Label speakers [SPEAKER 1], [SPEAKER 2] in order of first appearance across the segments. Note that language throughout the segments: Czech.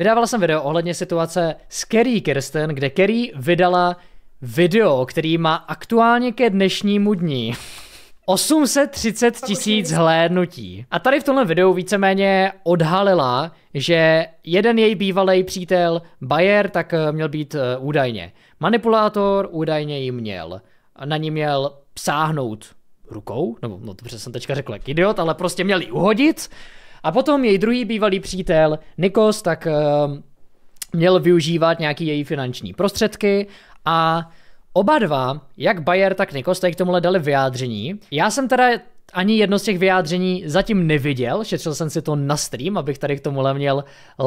[SPEAKER 1] Vydával jsem video ohledně situace s Kerry Kirsten, kde Kerry vydala video, který má aktuálně ke dnešnímu dní 830 tisíc hlédnutí. A tady v tomhle videu víceméně odhalila, že jeden její bývalý přítel, Bayer, tak eh, měl být eh, údajně manipulátor, údajně ji měl. Na ní měl sáhnout rukou, nebo no dobře jsem teďka řekl jak idiot, ale prostě měl ji uhodit a potom její druhý bývalý přítel, Nikos, tak uh, měl využívat nějaký její finanční prostředky a oba dva, jak Bayer, tak Nikos, tady k tomuhle dali vyjádření. Já jsem teda ani jedno z těch vyjádření zatím neviděl, šetřil jsem si to na stream, abych tady k tomuhle měl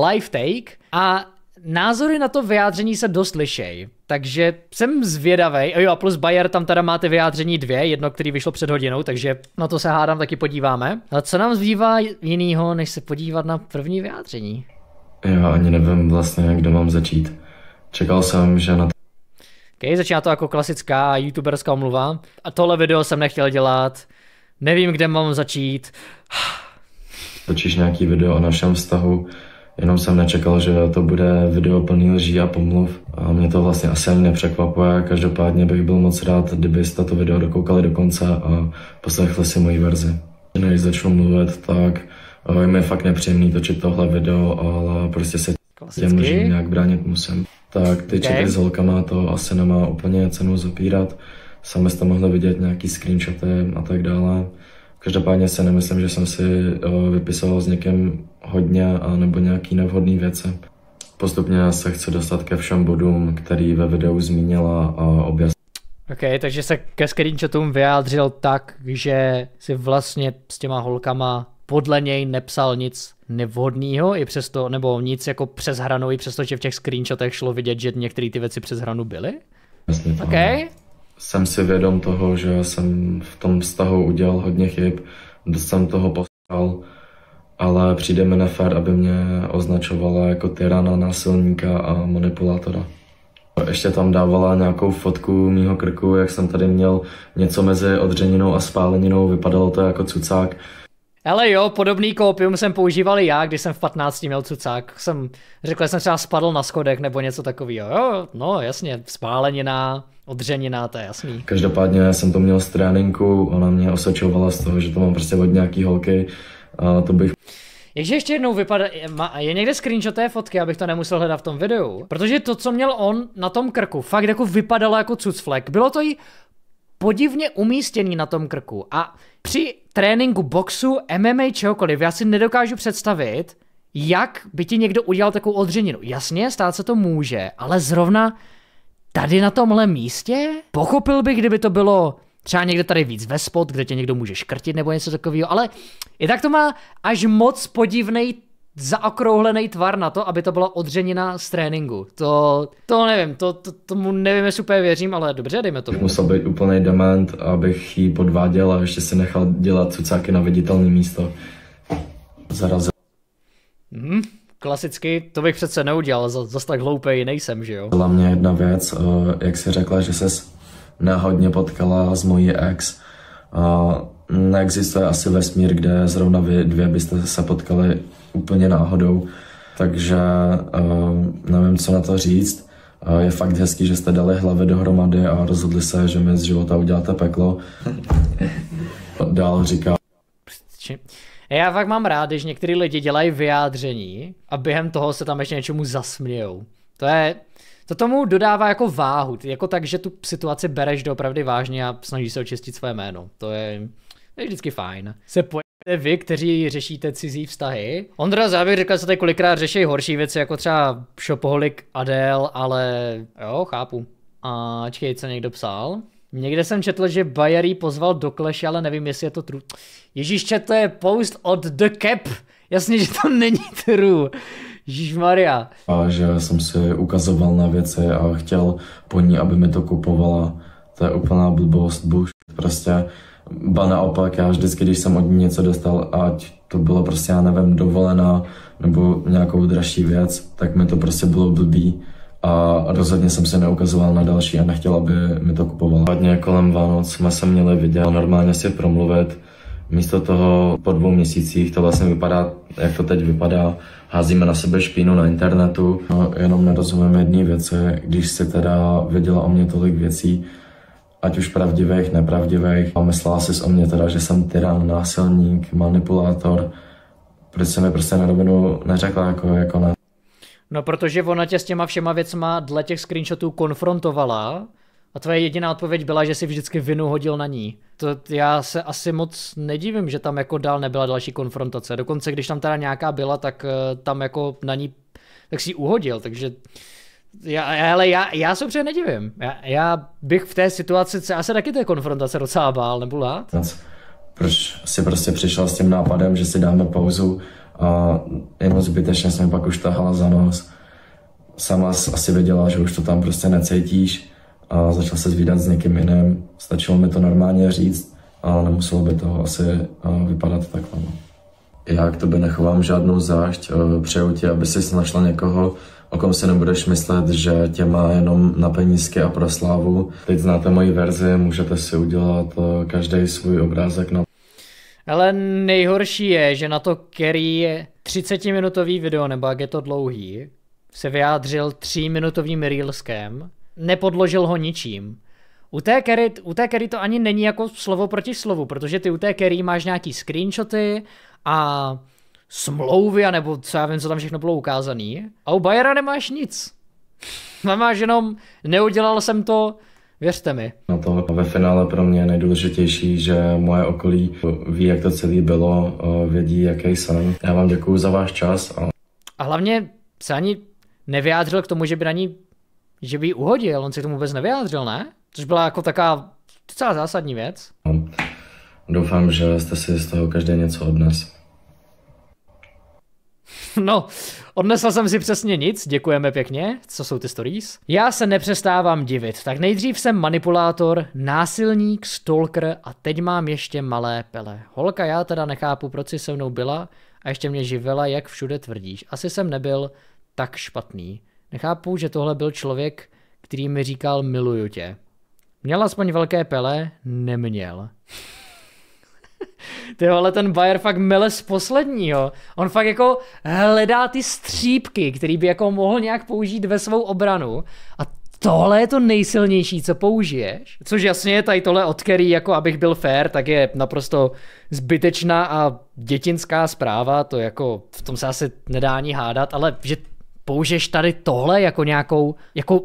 [SPEAKER 1] live take. A Názory na to vyjádření se dost lišej, takže jsem zvědavý. A jo, a plus Bayer tam teda máte vyjádření dvě, jedno, který vyšlo před hodinou, takže na to se hádám taky podíváme. A co nám zbývá jinýho, než se podívat na první vyjádření? Já
[SPEAKER 2] ani nevím vlastně, kde mám začít. Čekal jsem, že na to...
[SPEAKER 1] Okay, začíná to jako klasická youtuberská omluva. A tohle video jsem nechtěl dělat. Nevím, kde mám začít.
[SPEAKER 2] Točíš nějaký video o našem vztahu, Jenom jsem nečekal, že to bude video plný lží a pomluv. A mě to vlastně asi ani nepřekvapuje. Každopádně bych byl moc rád, kdybyste to video dokoukali do konce a poslechli si moji verzi. Než začnu mluvit, tak eh, je mi fakt nepříjemný točit tohle video, ale prostě se Klasicky. těm lžím nějak bránit musím. Tak ty okay. čety s holkama to asi nemá úplně cenu zapírat. Sami jste mohli vidět nějaký screenshoty a tak dále. Každopádně se nemyslím, že jsem si eh, vypisoval s někým hodně a nebo nějaký nevhodné věci. Postupně se chci dostat ke všem bodům, který ve videu zmínila a objasnila.
[SPEAKER 1] OK, takže se ke screenshotům vyjádřil tak, že si vlastně s těma holkama podle něj nepsal nic nevhodného, i přesto, nebo nic jako přes hranu, i přesto, že v těch screenshotech šlo vidět, že některé ty věci přes hranu byly? Jasně, OK.
[SPEAKER 2] Jsem si vědom toho, že jsem v tom vztahu udělal hodně chyb, jsem toho poslal ale přijde mi nefér, aby mě označovala jako tyrana, násilníka a manipulátora. Ještě tam dávala nějakou fotku mýho krku, jak jsem tady měl něco mezi odřeninou a spáleninou, vypadalo to jako cucák.
[SPEAKER 1] Ale jo, podobný kópium jsem používal i já, když jsem v 15 měl cucák. Jsem, řekl jsem třeba spadl na schodek nebo něco takového. Jo, no jasně, spálenina, odřenina, to je jasný. Každopádně
[SPEAKER 2] jsem to měl z tréninku, ona mě osočovala z toho, že to mám prostě od nějaký holky a to bych
[SPEAKER 1] Jakže ještě jednou vypadá, je, je někde screenshot té fotky, abych to nemusel hledat v tom videu. Protože to, co měl on na tom krku, fakt jako vypadalo jako cucflek. Bylo to i podivně umístěný na tom krku. A při tréninku boxu, MMA, čehokoliv, já si nedokážu představit, jak by ti někdo udělal takovou odřeninu. Jasně, stát se to může, ale zrovna tady na tomhle místě? Pochopil bych, kdyby to bylo Třeba někde tady víc ve spod, kde tě někdo může škrtit nebo něco takového, ale i tak to má až moc podivný zaokrouhlený tvar na to, aby to byla odřenina z tréninku. To, to nevím, to, to, tomu nevím, jestli úplně věřím, ale dobře, dejme to. Musel
[SPEAKER 2] být úplný dement, abych ji podváděl a ještě si nechal dělat cucáky na viditelné místo. Zarazil.
[SPEAKER 1] Hmm, klasicky, to bych přece neudělal, zase tak hloupej nejsem, že jo?
[SPEAKER 2] Byla mě jedna věc, eh, jak si řekla, že ses náhodně potkala s mojí ex. A neexistuje asi vesmír, kde zrovna vy dvě byste se potkali úplně náhodou, takže eh, nevím, co na to říct. Eh, je fakt hezký, že jste dali hlavy dohromady a rozhodli se, že mi z života uděláte peklo. Dál říká.
[SPEAKER 1] Já fakt mám rád, když některý lidi dělají vyjádření a během toho se tam ještě něčemu zasmějou. To je, to tomu dodává jako váhu, jako tak, že tu situaci bereš doopravdy vážně a snažíš se očistit své jméno. To je, to je vždycky fajn. Se jste vy, kteří řešíte cizí vztahy. Ondra Závěr říkal, že tady kolikrát řeší horší věci, jako třeba šopoholik Adel, ale jo, chápu. A čekej, co někdo psal. Někde jsem četl, že Bayerí pozval do Clash, ale nevím, jestli je to true. Ježíš, to je post od The Cap. Jasně, že to není true. Maria.
[SPEAKER 2] A že jsem si ukazoval na věci a chtěl po ní, aby mi to kupovala. To je úplná blbost, buš. Prostě Ba naopak, já vždycky, když jsem od ní něco dostal, ať to bylo prostě, já nevím, dovolená nebo nějakou dražší věc, tak mi to prostě bylo blbý a rozhodně jsem se neukazoval na další a nechtěl, aby mi to kupovala. Hodně kolem Vánoc jsme se měli vidět a normálně si promluvit, Místo toho po dvou měsících to vlastně vypadá, jak to teď vypadá, házíme na sebe špínu na internetu, no, jenom nerozumím jedné věci, když se teda věděla o mě tolik věcí, ať už pravdivých, nepravdivých, a myslela si o mě teda, že jsem tyran, násilník, manipulátor, proč se mi prostě na rovinu neřekla jako, jako ne.
[SPEAKER 1] No protože ona tě s těma všema věcma dle těch screenshotů konfrontovala, a tvoje jediná odpověď byla, že si vždycky vinu hodil na ní. To já se asi moc nedivím, že tam jako dál nebyla další konfrontace. Dokonce když tam teda nějaká byla, tak eh, tam jako na ní, tak si uhodil, takže já, ale já, já se přeje nedivím. Já, já, bych v té situaci, se se taky té konfrontace docela bál, nebo lát?
[SPEAKER 2] Proč si prostě přišel s tím nápadem, že si dáme pauzu a jenom zbytečně jsem pak už tahala za nos. Sama asi věděla, že už to tam prostě necítíš a začal se zvídat s někým jiným. Stačilo mi to normálně říct ale nemuselo by to asi eh, vypadat takhle. No. Já k tobě nechovám žádnou zášť, eh, přeju ti, aby si našla někoho, o kom si nebudeš myslet, že tě má jenom na penízky a pro slávu. Teď znáte moji verzi, můžete si udělat eh, každý svůj obrázek na
[SPEAKER 1] ale nejhorší je, že na to Kerry 30-minutový video, nebo jak je to dlouhý, se vyjádřil 3-minutovým reelskem, nepodložil ho ničím. U té, Kerry, u té Kerry to ani není jako slovo proti slovu, protože ty u té Kerry máš nějaký screenshoty a smlouvy, nebo co já vím, co tam všechno bylo ukázané. A u Bayera nemáš nic. Máš jenom, neudělal jsem to, Věřte mi.
[SPEAKER 2] Na to ve finále pro mě je nejdůležitější, že moje okolí ví, jak to celé bylo, vědí, jaký jsem. Já vám děkuji za váš čas. A,
[SPEAKER 1] a hlavně se ani nevyjádřil k tomu, že by na ní že by ji uhodil, on se tomu vůbec nevyjádřil, ne? Což byla jako taká docela zásadní věc. No,
[SPEAKER 2] doufám, že jste si z toho každý něco odnes.
[SPEAKER 1] No, odnesl jsem si přesně nic, děkujeme pěkně. Co jsou ty stories? Já se nepřestávám divit, tak nejdřív jsem manipulátor, násilník, stalker a teď mám ještě malé pele. Holka, já teda nechápu, proč jsi se mnou byla a ještě mě živela, jak všude tvrdíš. Asi jsem nebyl tak špatný. Nechápu, že tohle byl člověk, který mi říkal miluju tě. Měl aspoň velké pele? Neměl. Ty ale ten Bayer fakt mele z posledního. On fakt jako hledá ty střípky, který by jako mohl nějak použít ve svou obranu. A tohle je to nejsilnější, co použiješ. Což jasně je tady tohle, od Kerry, jako abych byl fair, tak je naprosto zbytečná a dětinská zpráva, to jako v tom se asi nedá ani hádat, ale že použiješ tady tohle jako nějakou, jako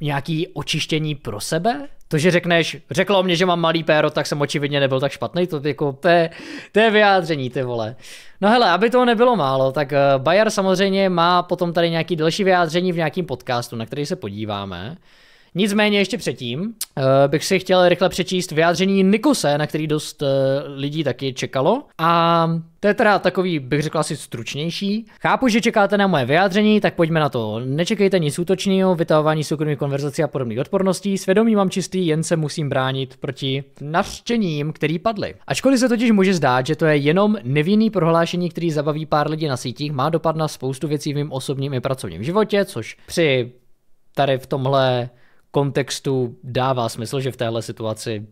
[SPEAKER 1] nějaký očištění pro sebe? To, že řekneš, řeklo mě, že mám malý péro, tak jsem očividně nebyl tak špatný, to, jako, to, je, to je vyjádření, ty vole. No hele, aby toho nebylo málo, tak eh, Bayer samozřejmě má potom tady nějaký další vyjádření v nějakém podcastu, na který se podíváme. Nicméně ještě předtím uh, bych si chtěl rychle přečíst vyjádření Nikose, na který dost uh, lidí taky čekalo. A to je teda takový, bych řekl asi stručnější. Chápu, že čekáte na moje vyjádření, tak pojďme na to. Nečekejte nic útočného, vytahování soukromých konverzací a podobných odporností. Svědomí mám čistý, jen se musím bránit proti nařčením, který padly. Ačkoliv se totiž může zdát, že to je jenom nevinný prohlášení, který zabaví pár lidí na sítích, má dopad na spoustu věcí v mém osobním i pracovním životě, což při tady v tomhle kontextu dává smysl, že v téhle situaci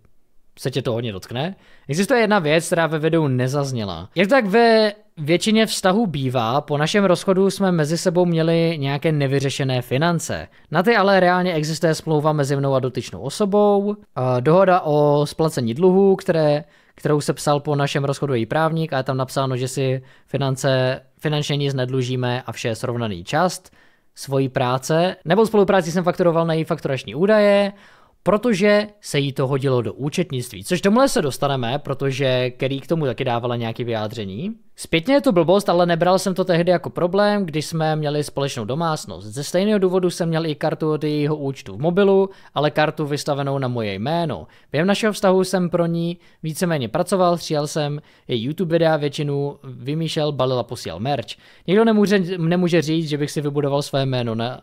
[SPEAKER 1] se tě to hodně dotkne. Existuje jedna věc, která ve videu nezazněla. Jak tak ve většině vztahů bývá, po našem rozchodu jsme mezi sebou měli nějaké nevyřešené finance. Na ty ale reálně existuje smlouva mezi mnou a dotyčnou osobou, a dohoda o splacení dluhů, které, kterou se psal po našem rozchodu její právník a je tam napsáno, že si finance finančně nic nedlužíme a vše je srovnaný část svoji práce. Nebo spolupráci jsem fakturoval na její fakturační údaje, protože se jí to hodilo do účetnictví. Což tomuhle se dostaneme, protože Kerry k tomu taky dávala nějaké vyjádření. Zpětně je to blbost, ale nebral jsem to tehdy jako problém, když jsme měli společnou domácnost. Ze stejného důvodu jsem měl i kartu od jejího účtu v mobilu, ale kartu vystavenou na moje jméno. Během našeho vztahu jsem pro ní víceméně pracoval, stříhal jsem její YouTube videa, většinu vymýšlel, balil a posílal merch. Nikdo nemůže, nemůže říct, že bych si vybudoval své jméno na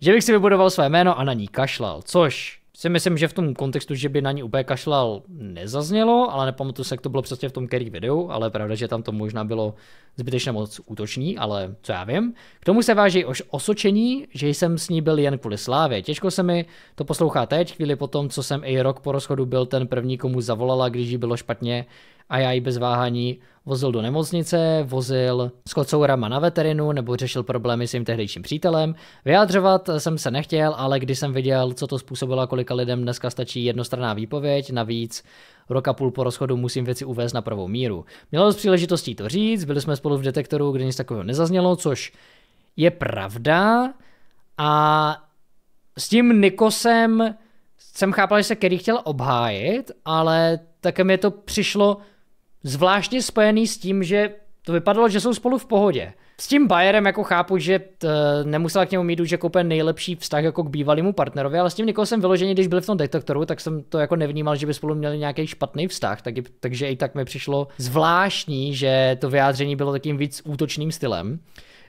[SPEAKER 1] že bych si vybudoval své jméno a na ní kašlal, což si myslím, že v tom kontextu, že by na ní úplně kašlal, nezaznělo, ale nepamatuju se, jak to bylo přesně v tom který videu, ale je pravda, že tam to možná bylo zbytečně moc útočný, ale co já vím. K tomu se váží už osočení, že jsem s ní byl jen kvůli slávě. Těžko se mi to poslouchá teď, chvíli potom, co jsem i rok po rozchodu byl ten první, komu zavolala, když jí bylo špatně, a já ji bez váhání vozil do nemocnice, vozil s kocourama na veterinu nebo řešil problémy s jim tehdejším přítelem. Vyjádřovat jsem se nechtěl, ale když jsem viděl, co to způsobilo a kolika lidem dneska stačí jednostranná výpověď, navíc roka půl po rozchodu musím věci uvést na pravou míru. Mělo jsem příležitostí to říct, byli jsme spolu v detektoru, kde nic takového nezaznělo, což je pravda a s tím Nikosem jsem chápal, že se Kerry chtěl obhájit, ale také mi to přišlo zvláštně spojený s tím, že to vypadalo, že jsou spolu v pohodě. S tím Bayerem jako chápu, že t, eh, nemusela k němu mít už jako nejlepší vztah jako k bývalému partnerovi, ale s tím jsem vyloženě, když byl v tom detektoru, tak jsem to jako nevnímal, že by spolu měli nějaký špatný vztah, tak, takže i tak mi přišlo zvláštní, že to vyjádření bylo takým víc útočným stylem.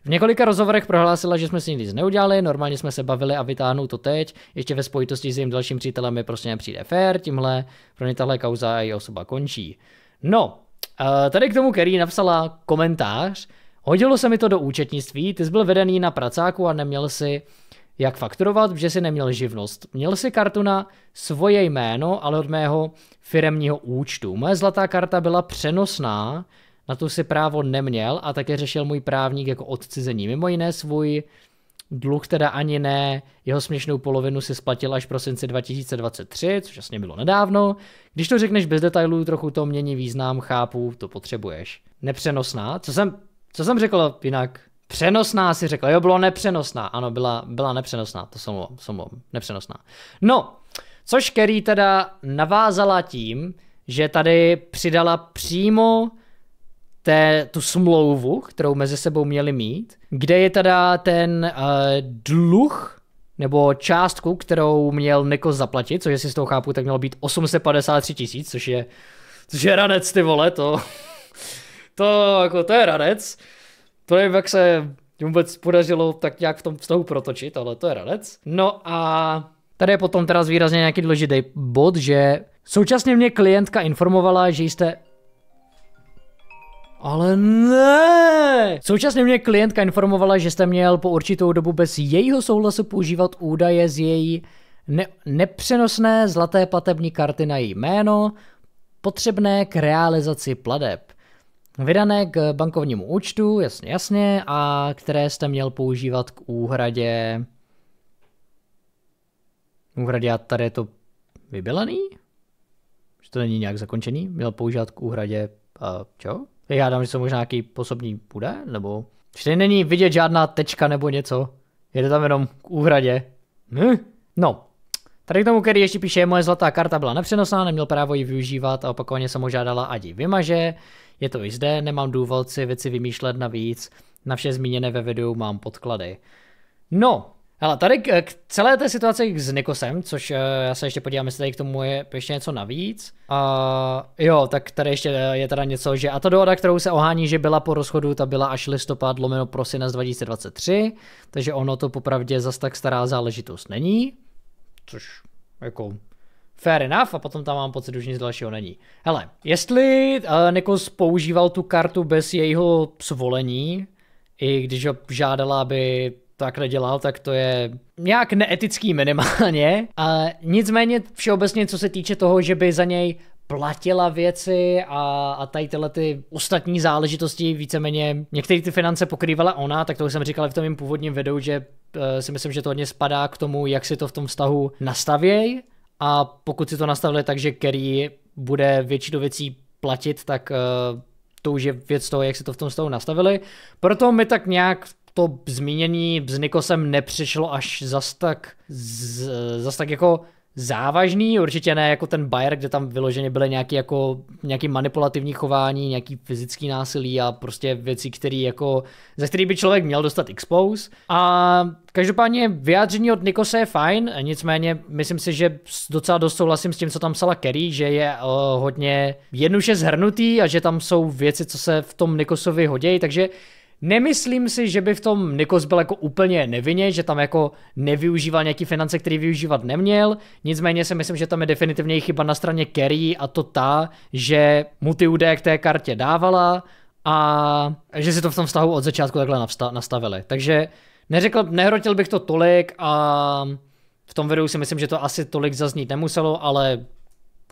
[SPEAKER 1] V několika rozhovorech prohlásila, že jsme si nic neudělali, normálně jsme se bavili a vytáhnou to teď, ještě ve spojitosti s jejím dalším přítelem je prostě nepřijde fér, tímhle pro ně tahle kauza a její osoba končí. No, eh, tady k tomu Kerry napsala komentář. Hodilo se mi to do účetnictví, ty jsi byl vedený na pracáku a neměl si jak fakturovat, že si neměl živnost. Měl si kartu na svoje jméno, ale od mého firemního účtu. Moje zlatá karta byla přenosná, na to si právo neměl a také řešil můj právník jako odcizení. Mimo jiné svůj Dluh teda ani ne, jeho směšnou polovinu si splatil až v prosinci 2023, což jasně bylo nedávno. Když to řekneš bez detailů, trochu to mění význam, chápu, to potřebuješ. Nepřenosná, co jsem, co jsem řekl jinak? Přenosná si řekl. jo, bylo nepřenosná, ano, byla, byla nepřenosná, to jsem mluvám, jsem nepřenosná. No, což Kerry teda navázala tím, že tady přidala přímo té, tu smlouvu, kterou mezi sebou měli mít, kde je teda ten uh, dluh nebo částku, kterou měl Neko zaplatit, což jestli z toho chápu, tak mělo být 853 tisíc, což je, což je ranec, ty vole, to, to, jako, to je ranec. To nevím, jak se vůbec podařilo tak nějak v tom vztahu protočit, ale to je ranec. No a tady je potom teda zvýrazně nějaký důležitý bod, že současně mě klientka informovala, že jste ale ne! Současně mě klientka informovala, že jste měl po určitou dobu bez jejího souhlasu používat údaje z její ne- nepřenosné zlaté platební karty na její jméno, potřebné k realizaci pladeb. Vydané k bankovnímu účtu, jasně, jasně, a které jste měl používat k úhradě... Úhradě, a tady je to vybělaný? Že to není nějak zakončený? Měl používat k úhradě a čo? já dám, že to možná nějaký posobní bude, nebo... Že není vidět žádná tečka nebo něco. Jede tam jenom k úhradě. Hm? No. Tady k tomu, který ještě píše, moje zlatá karta byla nepřenosná, neměl právo ji využívat a opakovaně jsem ho žádala, ať ji vymaže. Je to i zde, nemám důvod si věci vymýšlet navíc. Na vše zmíněné ve videu mám podklady. No, Hele, tady k, k celé té situaci s Nikosem, což uh, já se ještě podívám, jestli tady k tomu je ještě něco navíc. Uh, jo, tak tady ještě eh, je teda něco, že a ta dohoda, kterou se ohání, že byla po rozchodu, ta byla až listopad lomeno prosinec 2023, takže ono to popravdě zas tak stará záležitost není, což jako fair enough, a potom tam mám pocit, že už nic dalšího není. Hele, jestli uh, Nikos používal tu kartu bez jejího svolení, i když ho žádala, aby tak dělal, tak to je nějak neetický minimálně. A nicméně všeobecně, co se týče toho, že by za něj platila věci a, a tady tyhle ty ostatní záležitosti víceméně, některé ty finance pokrývala ona, tak to už jsem říkal v tom původním videu, že e, si myslím, že to hodně spadá k tomu, jak si to v tom vztahu nastavěj a pokud si to nastavili tak, že Kerry bude většinu věcí platit, tak e, to už je věc toho, jak si to v tom vztahu nastavili. Proto mi tak nějak to zmínění s Nikosem nepřišlo až zas tak, z, zas tak jako závažný, určitě ne jako ten Bayer, kde tam vyloženě byly nějaký, jako, nějaký manipulativní chování, nějaký fyzický násilí a prostě věci, který jako, za který by člověk měl dostat expose. A každopádně vyjádření od Nikose je fajn, nicméně myslím si, že docela dost souhlasím s tím, co tam psala Kerry, že je uh, hodně jednuše zhrnutý a že tam jsou věci, co se v tom Nikosovi hodějí, takže Nemyslím si, že by v tom Nikos byl jako úplně nevinně, že tam jako nevyužíval nějaký finance, který využívat neměl, nicméně si myslím, že tam je definitivně chyba na straně Kerry a to ta, že mu ty údaje k té kartě dávala a že si to v tom vztahu od začátku takhle nastavili. Takže neřekl, nehrotil bych to tolik a v tom videu si myslím, že to asi tolik zaznít nemuselo, ale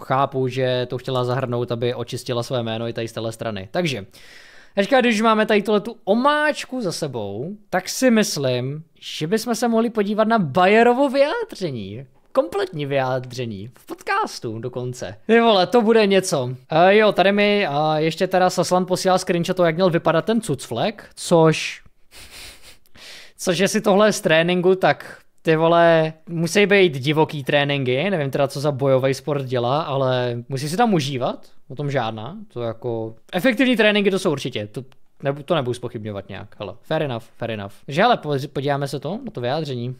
[SPEAKER 1] chápu, že to chtěla zahrnout, aby očistila své jméno i tady z téhle strany. Takže Teďka, když máme tady tuhle tu omáčku za sebou, tak si myslím, že bychom se mohli podívat na Bayerovo vyjádření. Kompletní vyjádření, v podcastu dokonce. Ty vole, to bude něco. E, jo, tady mi a ještě teda Saslan posílá screenshot, jak měl vypadat ten cucflek, což... Což jestli tohle je z tréninku, tak ty vole, musí být divoký tréninky, nevím teda, co za bojový sport dělá, ale musí si tam užívat, o tom žádná, to jako... Efektivní tréninky to jsou určitě, to, ne, to nebudu spochybňovat nějak, hele, fair enough, fair enough. Že ale podíváme se to, na to vyjádření.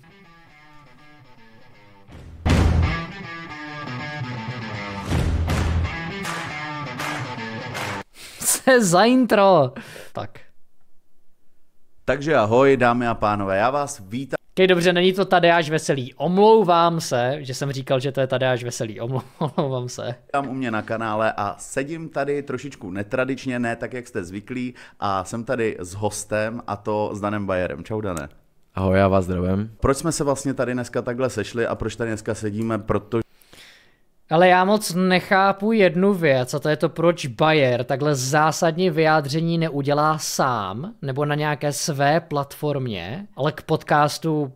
[SPEAKER 1] se za intro. Tak. Takže ahoj, dámy a pánové, já vás vítám. Kej, dobře, není to Tadeáš Veselý. Omlouvám se, že jsem říkal, že to je Tadeáš Veselý. Omlouvám se.
[SPEAKER 3] Tam u mě na kanále a sedím tady trošičku netradičně, ne tak, jak jste zvyklí, a jsem tady s hostem a to s Danem Bajerem. Čau, Dané. Ahoj, já vás zdravím. Proč jsme se vlastně tady dneska takhle sešli a proč tady dneska sedíme? Protože
[SPEAKER 1] ale já moc nechápu jednu věc, a to je to, proč Bayer takhle zásadní vyjádření neudělá sám, nebo na nějaké své platformě, ale k podcastu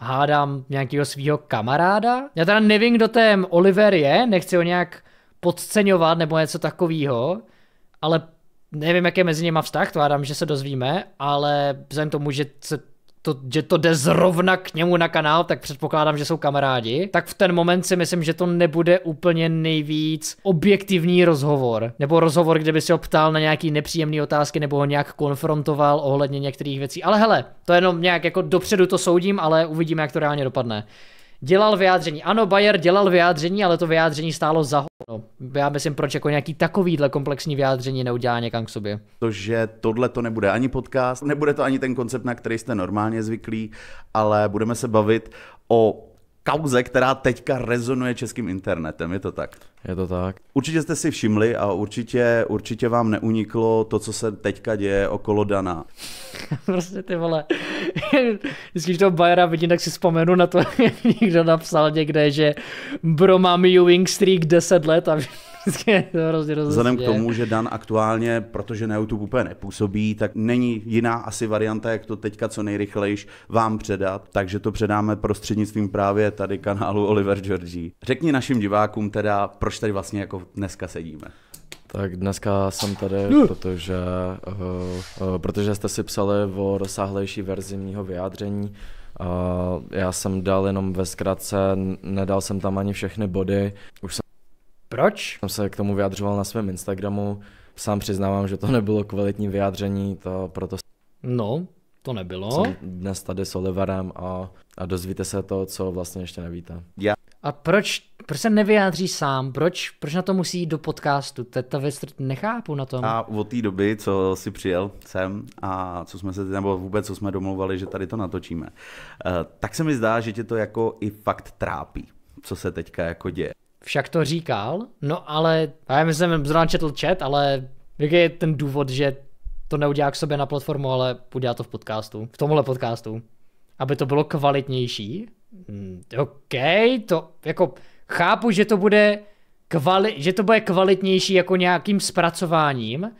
[SPEAKER 1] hádám nějakého svého kamaráda. Já teda nevím, kdo ten Oliver je, nechci ho nějak podceňovat nebo něco takového, ale nevím, jak je mezi nimi vztah, to hádám, že se dozvíme, ale vzhledem tomu, že se to, že to jde zrovna k němu na kanál, tak předpokládám, že jsou kamarádi, tak v ten moment si myslím, že to nebude úplně nejvíc objektivní rozhovor. Nebo rozhovor, kde by se ho ptal na nějaký nepříjemné otázky nebo ho nějak konfrontoval ohledně některých věcí. Ale hele, to jenom nějak jako dopředu to soudím, ale uvidíme, jak to reálně dopadne dělal vyjádření. Ano, Bayer dělal vyjádření, ale to vyjádření stálo za hodno. já myslím, proč jako nějaký takovýhle komplexní vyjádření neudělá někam k sobě.
[SPEAKER 3] To, že tohle to nebude ani podcast, nebude to ani ten koncept, na který jste normálně zvyklí, ale budeme se bavit o kauze, která teďka rezonuje českým internetem, je to tak? Je to tak. Určitě jste si všimli a určitě, určitě vám neuniklo to, co se teďka děje okolo Dana.
[SPEAKER 1] prostě ty vole. Vždycky, když toho Bayera vidím, tak si vzpomenu na to, jak někdo napsal někde, že bro mám Ewing streak 10 let a to hrozně Vzhledem k tomu, že
[SPEAKER 3] Dan aktuálně, protože na YouTube úplně nepůsobí, tak není jiná asi varianta, jak to teďka co nejrychlejš vám předat, takže to předáme prostřednictvím právě tady kanálu Oliver Georgie. Řekni našim divákům teda, proč tady vlastně jako dneska sedíme.
[SPEAKER 2] Tak dneska jsem tady, protože, uh, uh, protože jste si psali o rozsáhlejší verzi mýho vyjádření. Uh, já jsem dal jenom ve zkratce, nedal jsem tam ani všechny body. Už jsem proč? Jsem se k tomu vyjadřoval na svém Instagramu. Sám přiznávám, že to nebylo kvalitní vyjádření, to proto... No,
[SPEAKER 1] to nebylo. Jsem
[SPEAKER 2] dnes tady s Oliverem a, a dozvíte se to, co vlastně ještě nevíte.
[SPEAKER 1] Já. A proč, proč se nevyjádří sám? Proč, proč na to musí jít do podcastu? To ta věc nechápu na tom. A
[SPEAKER 3] od té doby, co si přijel sem a co jsme se, nebo vůbec co jsme domluvali, že tady to natočíme, eh, tak se mi zdá, že tě to jako i fakt trápí, co se teďka jako děje
[SPEAKER 1] však to říkal, no ale, já že jsem zrovna četl chat, ale jaký je ten důvod, že to neudělá k sobě na platformu, ale udělá to v podcastu, v tomhle podcastu, aby to bylo kvalitnější. Hmm, OK, to jako chápu, že to bude kvali- že to bude kvalitnější jako nějakým zpracováním,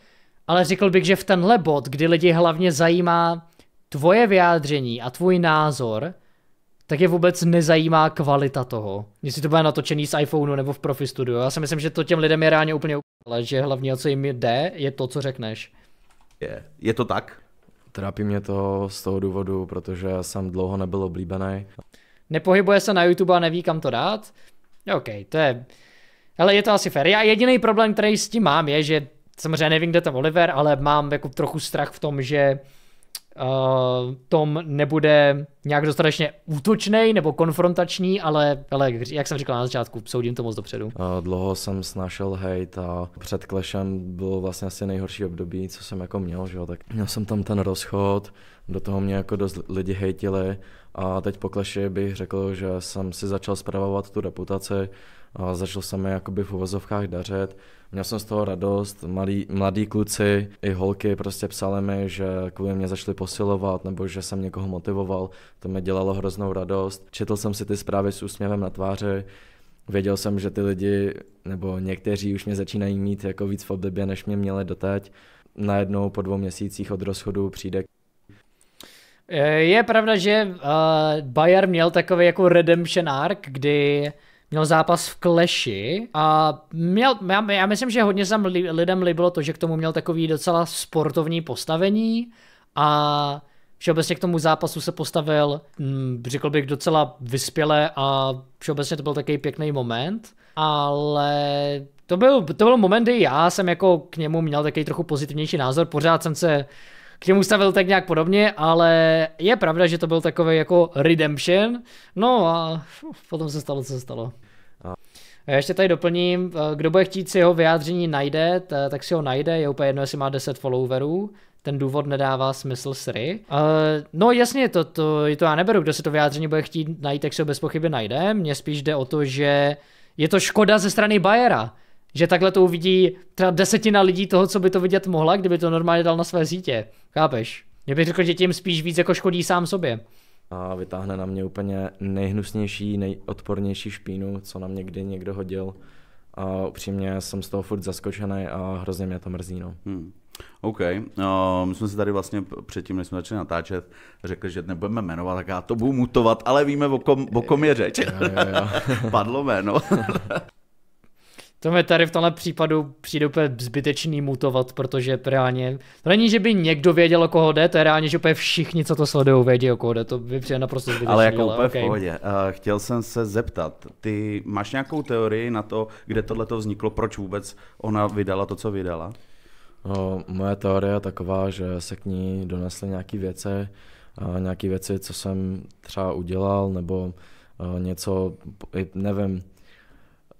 [SPEAKER 1] ale řekl bych, že v tenhle bod, kdy lidi hlavně zajímá tvoje vyjádření a tvůj názor, tak je vůbec nezajímá kvalita toho. Jestli to bude natočený z iPhoneu nebo v Profi Studio. Já si myslím, že to těm lidem je reálně úplně ale že hlavně o co jim jde, je to, co řekneš.
[SPEAKER 2] Je, je to tak? Trápí mě to z toho důvodu, protože já jsem dlouho nebyl oblíbený.
[SPEAKER 1] Nepohybuje se na YouTube a neví, kam to dát? OK, to je... Ale je to asi fér. Já jediný problém, který s tím mám, je, že samozřejmě nevím, kde tam Oliver, ale mám jako trochu strach v tom, že uh, Tom nebude nějak dostatečně útočný nebo konfrontační, ale, ale jak jsem říkal na začátku, soudím to moc dopředu.
[SPEAKER 2] A eh, dlouho jsem snášel hejt a před Clashem bylo vlastně asi nejhorší období, co jsem jako měl, že jo, tak měl jsem tam ten rozchod, do toho mě jako dost lidi hejtili a teď po Clashi bych řekl, že jsem si začal spravovat tu reputaci a začal jsem je jakoby v uvozovkách dařet, Měl jsem z toho radost, malí, mladí kluci i holky prostě psali mi, že kvůli mě začali posilovat nebo že jsem někoho motivoval, to mi dělalo hroznou radost. Četl jsem si ty zprávy s úsměvem na tváři, věděl jsem, že ty lidi nebo někteří už mě začínají mít jako víc v oblibě, než mě měli doteď. Najednou po dvou měsících od rozchodu přijde
[SPEAKER 1] eh, je pravda, že uh, Bayer měl takový jako redemption arc, kdy měl zápas v Kleši a měl, já, já myslím, že hodně tam lidem líbilo to, že k tomu měl takový docela sportovní postavení a Všeobecně k tomu zápasu se postavil, mm, řekl bych, docela vyspěle a všeobecně to byl takový pěkný moment, ale to byl, to byl moment, kdy já jsem jako k němu měl takový trochu pozitivnější názor, pořád jsem se k němu stavil tak nějak podobně, ale je pravda, že to byl takový jako redemption, no a potom se stalo, co se stalo. Já ještě tady doplním, eh, kdo bude chtít si jeho vyjádření najde, tak si ho najde, je úplně jedno, jestli má 10 followerů, ten důvod nedává smysl sry. Uh, eh, no jasně, to, to, to já neberu, kdo se to vyjádření bude chtít najít, tak se ho bez pochyby najde, mně spíš jde o to, že je to škoda ze strany Bayera, že takhle to uvidí třeba desetina lidí toho, co by to vidět mohla, kdyby to normálně dal na své sítě, chápeš? Mě bych řekl, že tím spíš víc jako škodí sám sobě
[SPEAKER 2] a vytáhne na mě úplně nejhnusnější, nejodpornější špínu, co na mě kdy někdo hodil. A upřímně jsem z toho furt zaskočený a hrozně mě to mrzí. No. Hmm.
[SPEAKER 3] OK, uh, my jsme si tady vlastně předtím, než jsme začali natáčet, řekli, že nebudeme jmenovat, tak já to budu mutovat, ale víme, o kom, o kom je řeč. Jo, jo, jo. Padlo jméno.
[SPEAKER 1] To mi tady v tomhle případu přijde úplně zbytečný mutovat, protože reálně, to není, že by někdo věděl, o koho jde, to je reálně, že úplně všichni, co to sledují, vědí, o koho jde, to by přijde naprosto zbytečný. Ale jako ale úplně okay. v pohodě.
[SPEAKER 3] Uh, chtěl jsem se zeptat, ty máš nějakou teorii na to, kde tohle to vzniklo, proč vůbec ona vydala to, co vydala? No,
[SPEAKER 2] moje teorie je taková, že se k ní donesly nějaké věci, uh, nějaké věci, co jsem třeba udělal, nebo uh, něco, nevím,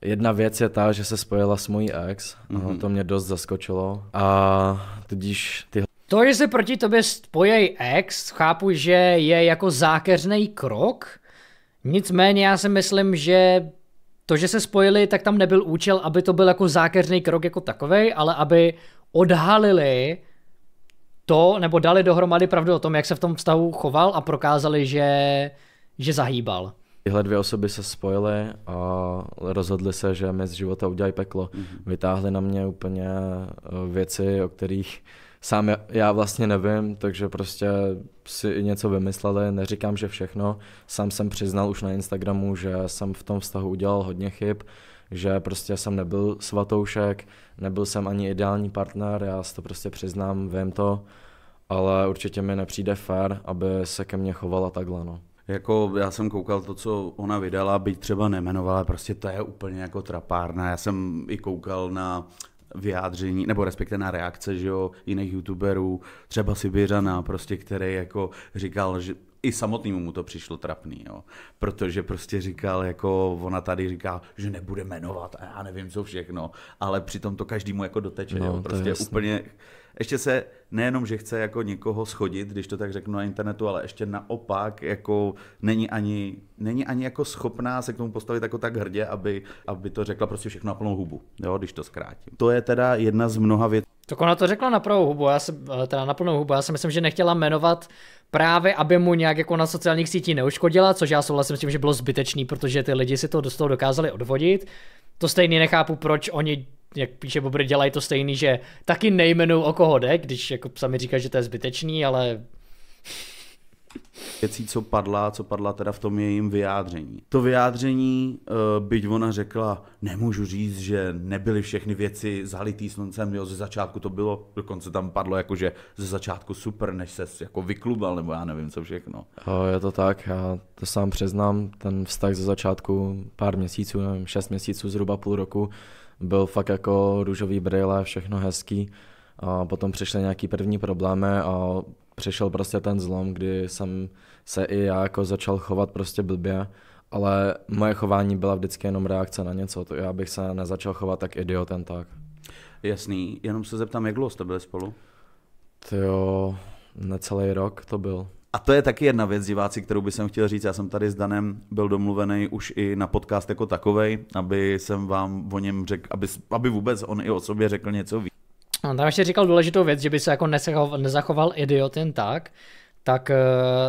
[SPEAKER 2] Jedna věc je ta, že se spojila s mojí ex, mm-hmm. to mě dost zaskočilo a tudíž ty
[SPEAKER 1] to, že se proti tobě spojí ex, chápu, že je jako zákeřný krok, nicméně já si myslím, že to, že se spojili, tak tam nebyl účel, aby to byl jako zákeřný krok jako takovej, ale aby odhalili to, nebo dali dohromady pravdu o tom, jak se v tom vztahu choval a prokázali, že, že zahýbal.
[SPEAKER 2] Tyhle dvě osoby se spojily a rozhodly se, že mi z života udělají peklo. Mm-hmm. Vytáhli na mě úplně eh, věci, o kterých sám já vlastně nevím, takže prostě si něco vymysleli, neříkám, že všechno. Sám jsem přiznal už na Instagramu, že jsem v tom vztahu udělal hodně chyb, že prostě jsem nebyl svatoušek, nebyl jsem ani ideální partner, já si to prostě přiznám, vím to, ale určitě mi nepřijde fér, aby se ke mně chovala
[SPEAKER 3] takhle, no jako já jsem koukal to, co ona vydala, byť třeba nemenovala, prostě to je úplně jako trapárna. Já jsem i koukal na vyjádření, nebo respektive na reakce, že jo, jiných youtuberů, třeba Sibiřana, prostě, který jako říkal, že i samotnému mu to přišlo trapný, jo. Protože prostě říkal, jako ona tady říká, že nebude jmenovat a já nevím co všechno, ale přitom to každému jako doteče, no, jo. Prostě úplně ještě se nejenom, že chce jako někoho schodit, když to tak řeknu na internetu, ale ještě naopak jako není ani, není ani jako schopná se k tomu postavit jako tak hrdě, aby, aby to řekla prostě všechno na plnou hubu, jo, když to zkrátím. To je teda jedna z mnoha věcí.
[SPEAKER 1] Tak ona to řekla na plnou hubu, já jsem eh, teda na plnou hubu, já si myslím, že nechtěla jmenovat právě, aby mu nějak jako na sociálních sítích neuškodila, což já souhlasím s tím, že bylo zbytečný, protože ty lidi si to dost toho dokázali odvodit. To stejně nechápu, proč oni jak píše Bobr, dělají to stejný, že taky nejmenou o koho jde, když jako sami říká, že to je zbytečný, ale
[SPEAKER 3] věcí, co padla, co padla teda v tom jejím vyjádření. To vyjádření, eh, byť ona řekla, nemůžu říct, že nebyly všechny věci zalitý sluncem, jo, ze začátku to bylo, dokonce tam padlo jako, že ze začátku super, než se jako vyklubal, nebo já nevím, co všechno.
[SPEAKER 2] O, je to tak, já to sám přiznám, ten vztah ze začátku pár měsíců, nevím, šest měsíců, zhruba půl roku, byl fakt jako růžový brýle, všechno hezký. A potom přišly nějaký první problémy a přišel prostě ten zlom, kdy jsem se i já jako začal chovat prostě blbě, ale moje chování byla vždycky jenom reakce na něco, to já bych se nezačal chovat tak idiotem tak.
[SPEAKER 3] Jasný, jenom se zeptám, jak dlouho jste byli spolu?
[SPEAKER 2] To jo, necelý rok to byl.
[SPEAKER 3] A to je taky jedna věc, diváci, kterou bych chtěl říct. Já jsem tady s Danem byl domluvený už i na podcast jako takovej, aby jsem vám o něm řekl, aby, aby vůbec on i o sobě řekl něco víc.
[SPEAKER 1] On no, tam ještě říkal důležitou věc, že by se jako nezachoval, nezachoval idiot jen tak, tak eh,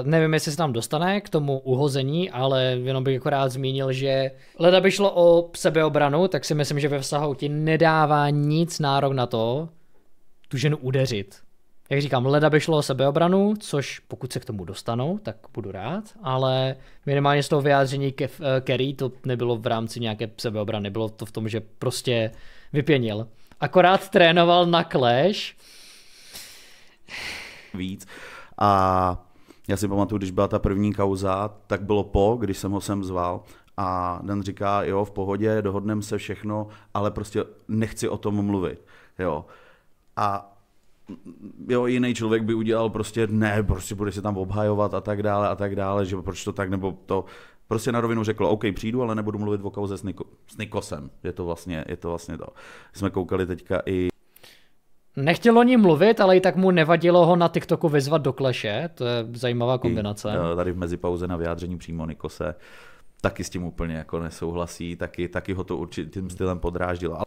[SPEAKER 1] nevím, jestli se tam dostane k tomu uhození, ale jenom bych jako rád zmínil, že leda by šlo o sebeobranu, tak si myslím, že ve vztahu ti nedává nic nárok na to, tu ženu udeřit jak říkám, leda by šlo o sebeobranu, což pokud se k tomu dostanou, tak budu rád, ale minimálně z toho vyjádření eh, Kerry to nebylo v rámci nějaké sebeobrany, bylo to v tom, že prostě vypěnil. Akorát trénoval na Clash.
[SPEAKER 3] Víc. A já si pamatuju, když byla ta první kauza, tak bylo po, když jsem ho sem zval a Dan říká, jo, v pohodě, dohodneme se všechno, ale prostě nechci o tom mluvit. Jo. A jo, jiný člověk by udělal prostě ne, prostě bude se tam obhajovat a tak dále a tak dále, že proč to tak, nebo to prostě na rovinu řekl, OK, přijdu, ale nebudu mluvit o kauze s, Niko, s Nikosem. Je to, vlastně, je to vlastně to. Jsme koukali teďka i
[SPEAKER 1] Nechtělo o ní mluvit, ale i tak mu nevadilo ho na TikToku vyzvat do kleše. To je zajímavá kombinace. I,
[SPEAKER 3] eh, tady v mezipauze na vyjádření přímo Nikose taky s tím úplně jako nesouhlasí, taky, taky ho to
[SPEAKER 1] určitým stylem podráždilo.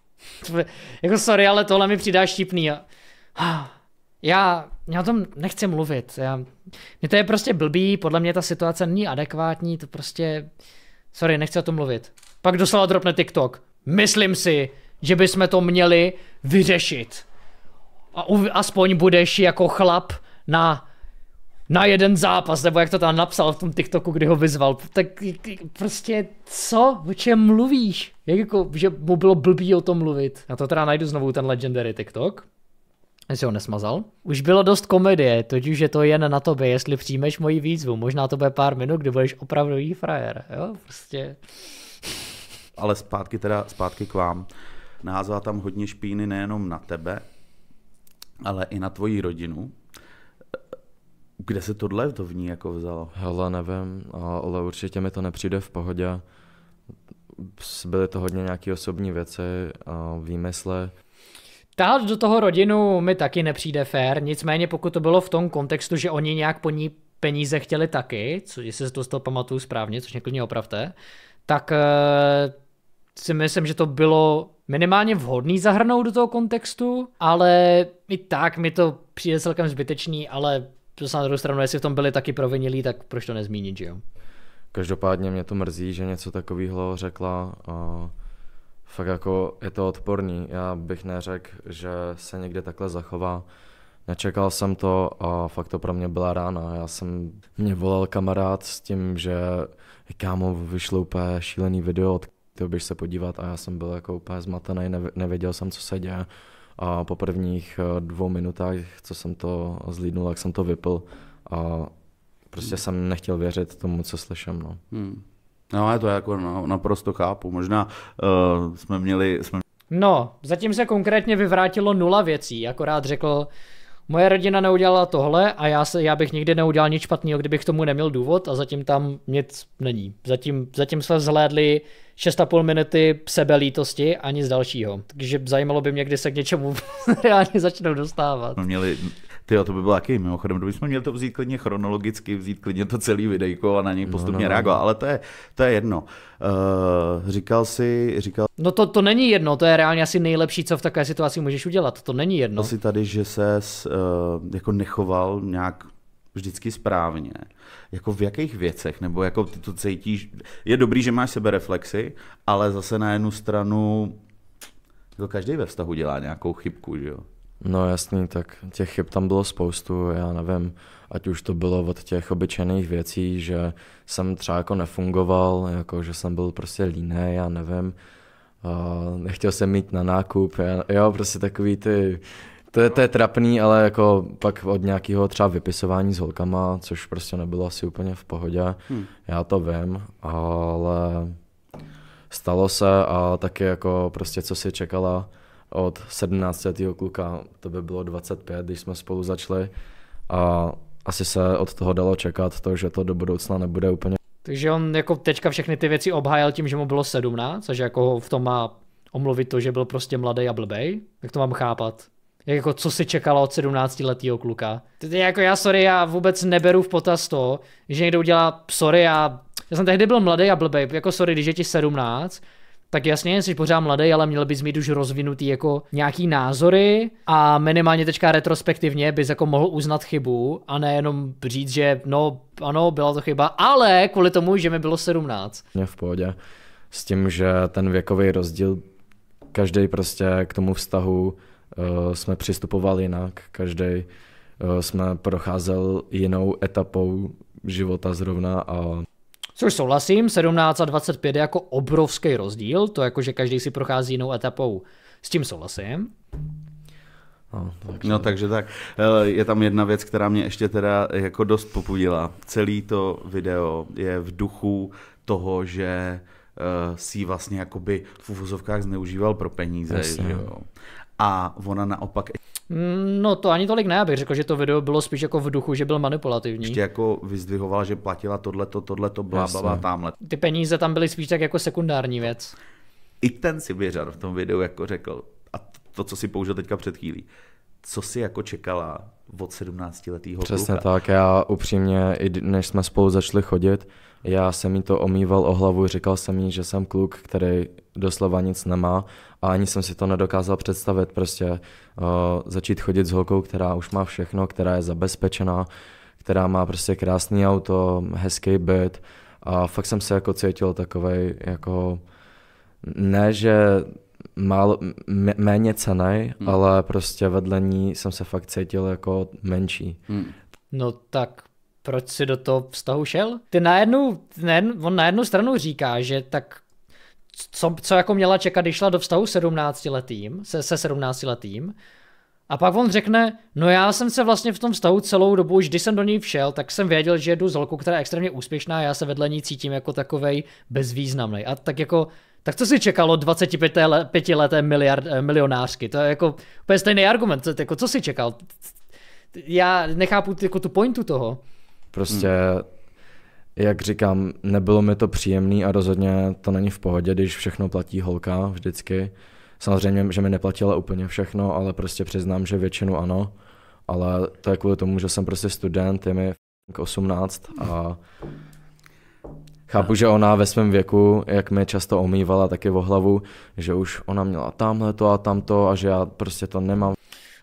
[SPEAKER 1] Jako sorry, ale tohle mi přidá štipný. Já, já o tom nechci mluvit. Já, mě to je prostě blbý, podle mě ta situace není adekvátní, to prostě... Sorry, nechci o tom mluvit. Pak doslova dropne TikTok. Myslím si, že bychom to měli vyřešit. A u, aspoň budeš jako chlap na, na jeden zápas, nebo jak to tam napsal v tom TikToku, kdy ho vyzval. Tak prostě co? O čem mluvíš? Jak jako, že mu bylo blbý o tom mluvit. Já to teda najdu znovu ten legendary TikTok. Ten si ho nesmazal. Už bylo dost komedie, totiž je to jen na tobě, jestli přijmeš moji výzvu. Možná to bude pár minut, kdy budeš opravdový frajer, jo, prostě.
[SPEAKER 3] Ale zpátky teda, zpátky k vám. Naházela tam hodně špíny nejenom na tebe, ale i na tvoji rodinu. Kde se tohle to v ní jako vzalo? Hele,
[SPEAKER 2] nevím, ale určitě mi to nepřijde v pohodě. Byly to hodně nějaké osobní věci a výmysly.
[SPEAKER 1] Vtáhat do toho rodinu mi taky nepřijde fér, nicméně pokud to bylo v tom kontextu, že oni nějak po ní peníze chtěli taky, co, jestli se to z toho pamatuju správně, což mě klidně opravte, tak uh, si myslím, že to bylo minimálně vhodný zahrnout do toho kontextu, ale i tak mi to přijde celkem zbytečný, ale zase na druhou stranu, jestli v tom byli taky provinilí, tak proč to nezmínit, že jo?
[SPEAKER 2] Každopádně mě to mrzí, že něco takového řekla. Uh fakt jako je to odporný. Já bych neřekl, že se někde takhle zachová. Nečekal jsem to a fakt to pro mě byla rána. Já jsem, mě volal kamarád s tím, že kámo, vyšlo úplně šílený video, od kterého bych se podívat a já jsem byl jako úplně zmatený, nevěděl jsem, co se děje. A po prvních eh, dvou minutách, co jsem to zlídnul, jak jsem to vypl a prostě jsem nechtěl věřit
[SPEAKER 3] tomu, co slyším. No. Hmm. No, to jako no, naprosto chápu. Možná uh, jsme měli... Jsme...
[SPEAKER 1] No, zatím se konkrétně vyvrátilo nula věcí, akorát řekl, moje rodina neudělala tohle a já, se, já bych nikdy neudělal nic špatného, kdybych tomu neměl důvod a zatím tam nic není. Zatím, zatím jsme zhlédli 6,5 minuty sebelítosti a nic dalšího. Takže zajímalo by mě, kdy se k něčemu reálně začnou dostávat.
[SPEAKER 3] Měli ty to by bylo taky mimochodem, kdybychom měli to vzít klidně chronologicky, vzít klidně to celý videjko
[SPEAKER 1] a na něj no, postupně no, no. reagovat, ale to je, to je jedno. Uh, říkal si, říkal... No to, to není jedno, to je reálně asi nejlepší, co v takové situaci můžeš udělat, to není jedno. Asi tady, že se
[SPEAKER 3] uh, eh, jako nechoval nějak vždycky správně. Jako v jakých věcech, nebo jako ty to cítíš, je dobrý, že máš sebereflexy, ale zase na jednu stranu, jako každý ve vztahu dělá nějakou chybku, že jo?
[SPEAKER 2] No jasný, tak těch chyb tam bylo spoustu, já nevím, ať už to bylo od těch obyčejných věcí, že jsem třeba jako nefungoval, jako že jsem byl prostě líný, já nevím, a nechtěl jsem mít na nákup, já, jo, prostě takový ty, to je, to je trapný, ale jako pak od nějakého třeba vypisování s holkama, což prostě nebylo asi úplně v pohodě, hmm. já to vím, ale stalo se a taky jako prostě co si čekala, od 17 letého kluka, to by bylo 25, když jsme spolu začali a asi se od toho dalo čekat to, že to do budoucna nebude úplně.
[SPEAKER 1] Takže on jako teďka všechny ty věci obhájil tím, že mu bylo 17, což jako v tom má omluvit to, že byl prostě mladý a blbej? Jak to mám chápat? jako co si čekala od 17 letého kluka? Tedy jako já, sorry, já vůbec neberu v potaz to, že někdo udělá, sorry, já, já jsem tehdy byl mladý a blbej, jako sorry, když je ti 17, tak jasně, jsi pořád mladý, ale měl bys mít už rozvinutý jako nějaký názory a minimálně teďka retrospektivně bys jako mohl uznat chybu a nejenom říct, že no ano, byla to chyba, ale kvůli tomu, že mi bylo 17.
[SPEAKER 2] Mě v pohodě s tím, že ten věkový rozdíl, každý prostě k tomu vztahu uh, jsme přistupovali jinak, každý uh, eh, jsme procházel jinou etapou života zrovna
[SPEAKER 3] a
[SPEAKER 1] Což souhlasím, 17 a 25 je jako obrovský rozdíl, to jako, že každý si prochází jinou etapou, s tím souhlasím.
[SPEAKER 3] No, takže, no, takže tak. Eh, je tam jedna věc, která mě ještě teda jako dost popudila. Celý to video je v duchu toho, že eh, si vlastně jakoby v uvozovkách zneužíval pro peníze. Že jo? A ona naopak
[SPEAKER 1] Mm, no to ani tolik ne, abych řekl, že to video bylo spíš jako v duchu, že byl manipulativní. Ještě jako vyzdvihoval, že platila tohleto, tohleto, blá, blá, tamhle. Ty peníze tam byly spíš tak jako sekundární věc. I ten
[SPEAKER 3] si Sibiřan v tom videu jako řekl, a to, co si použil teďka před chvílí, co si jako čekala od 17 letého Přesně kluka.
[SPEAKER 2] tak, já upřímně, i než jsme spolu začali chodit, já jsem jí to omýval o hlavu, říkal jsem jí, že jsem kluk, který doslova nic nemá a ani jsem si to nedokázal představit, prostě uh, začít chodit s holkou, která už má všechno, která je zabezpečená, která má prostě krásný auto, hezký byt a fakt jsem se jako cítil takovej jako ne, že málo, méně cený, hmm. ale prostě vedle ní jsem se fakt cítil jako menší. Hmm.
[SPEAKER 1] No tak proč si do toho vztahu šel? Ty jednu, ne, on na jednu stranu říká, že tak co, co jako měla čekat, když šla do vztahu 17 letým, se, se 17 letým, a pak on řekne, no já jsem se vlastně v tom vztahu celou dobu, už když jsem do něj všel, tak jsem věděl, že jdu z holku, která je extrémně úspěšná a já se vedle ní cítím jako takovej bezvýznamný. A tak jako, tak co si čekalo 25 let, leté miliard, eh, milionářky? To je jako úplně stejný argument, to, jako co si čekal? Já nechápu jako tu pointu toho.
[SPEAKER 2] Prostě, hmm. jak říkám, nebylo mi to příjemné a rozhodně to není v pohodě, když všechno platí holka vždycky. Samozřejmě, že mi neplatila úplně všechno, ale prostě přiznám, že většinu ano. Ale to je kvůli tomu, že jsem prostě student, je mi 18 a Chápu, že ona ve svém věku, jak mi často omývala taky vo hlavu, že už ona měla tamhle to a tamto a že já prostě to nemám.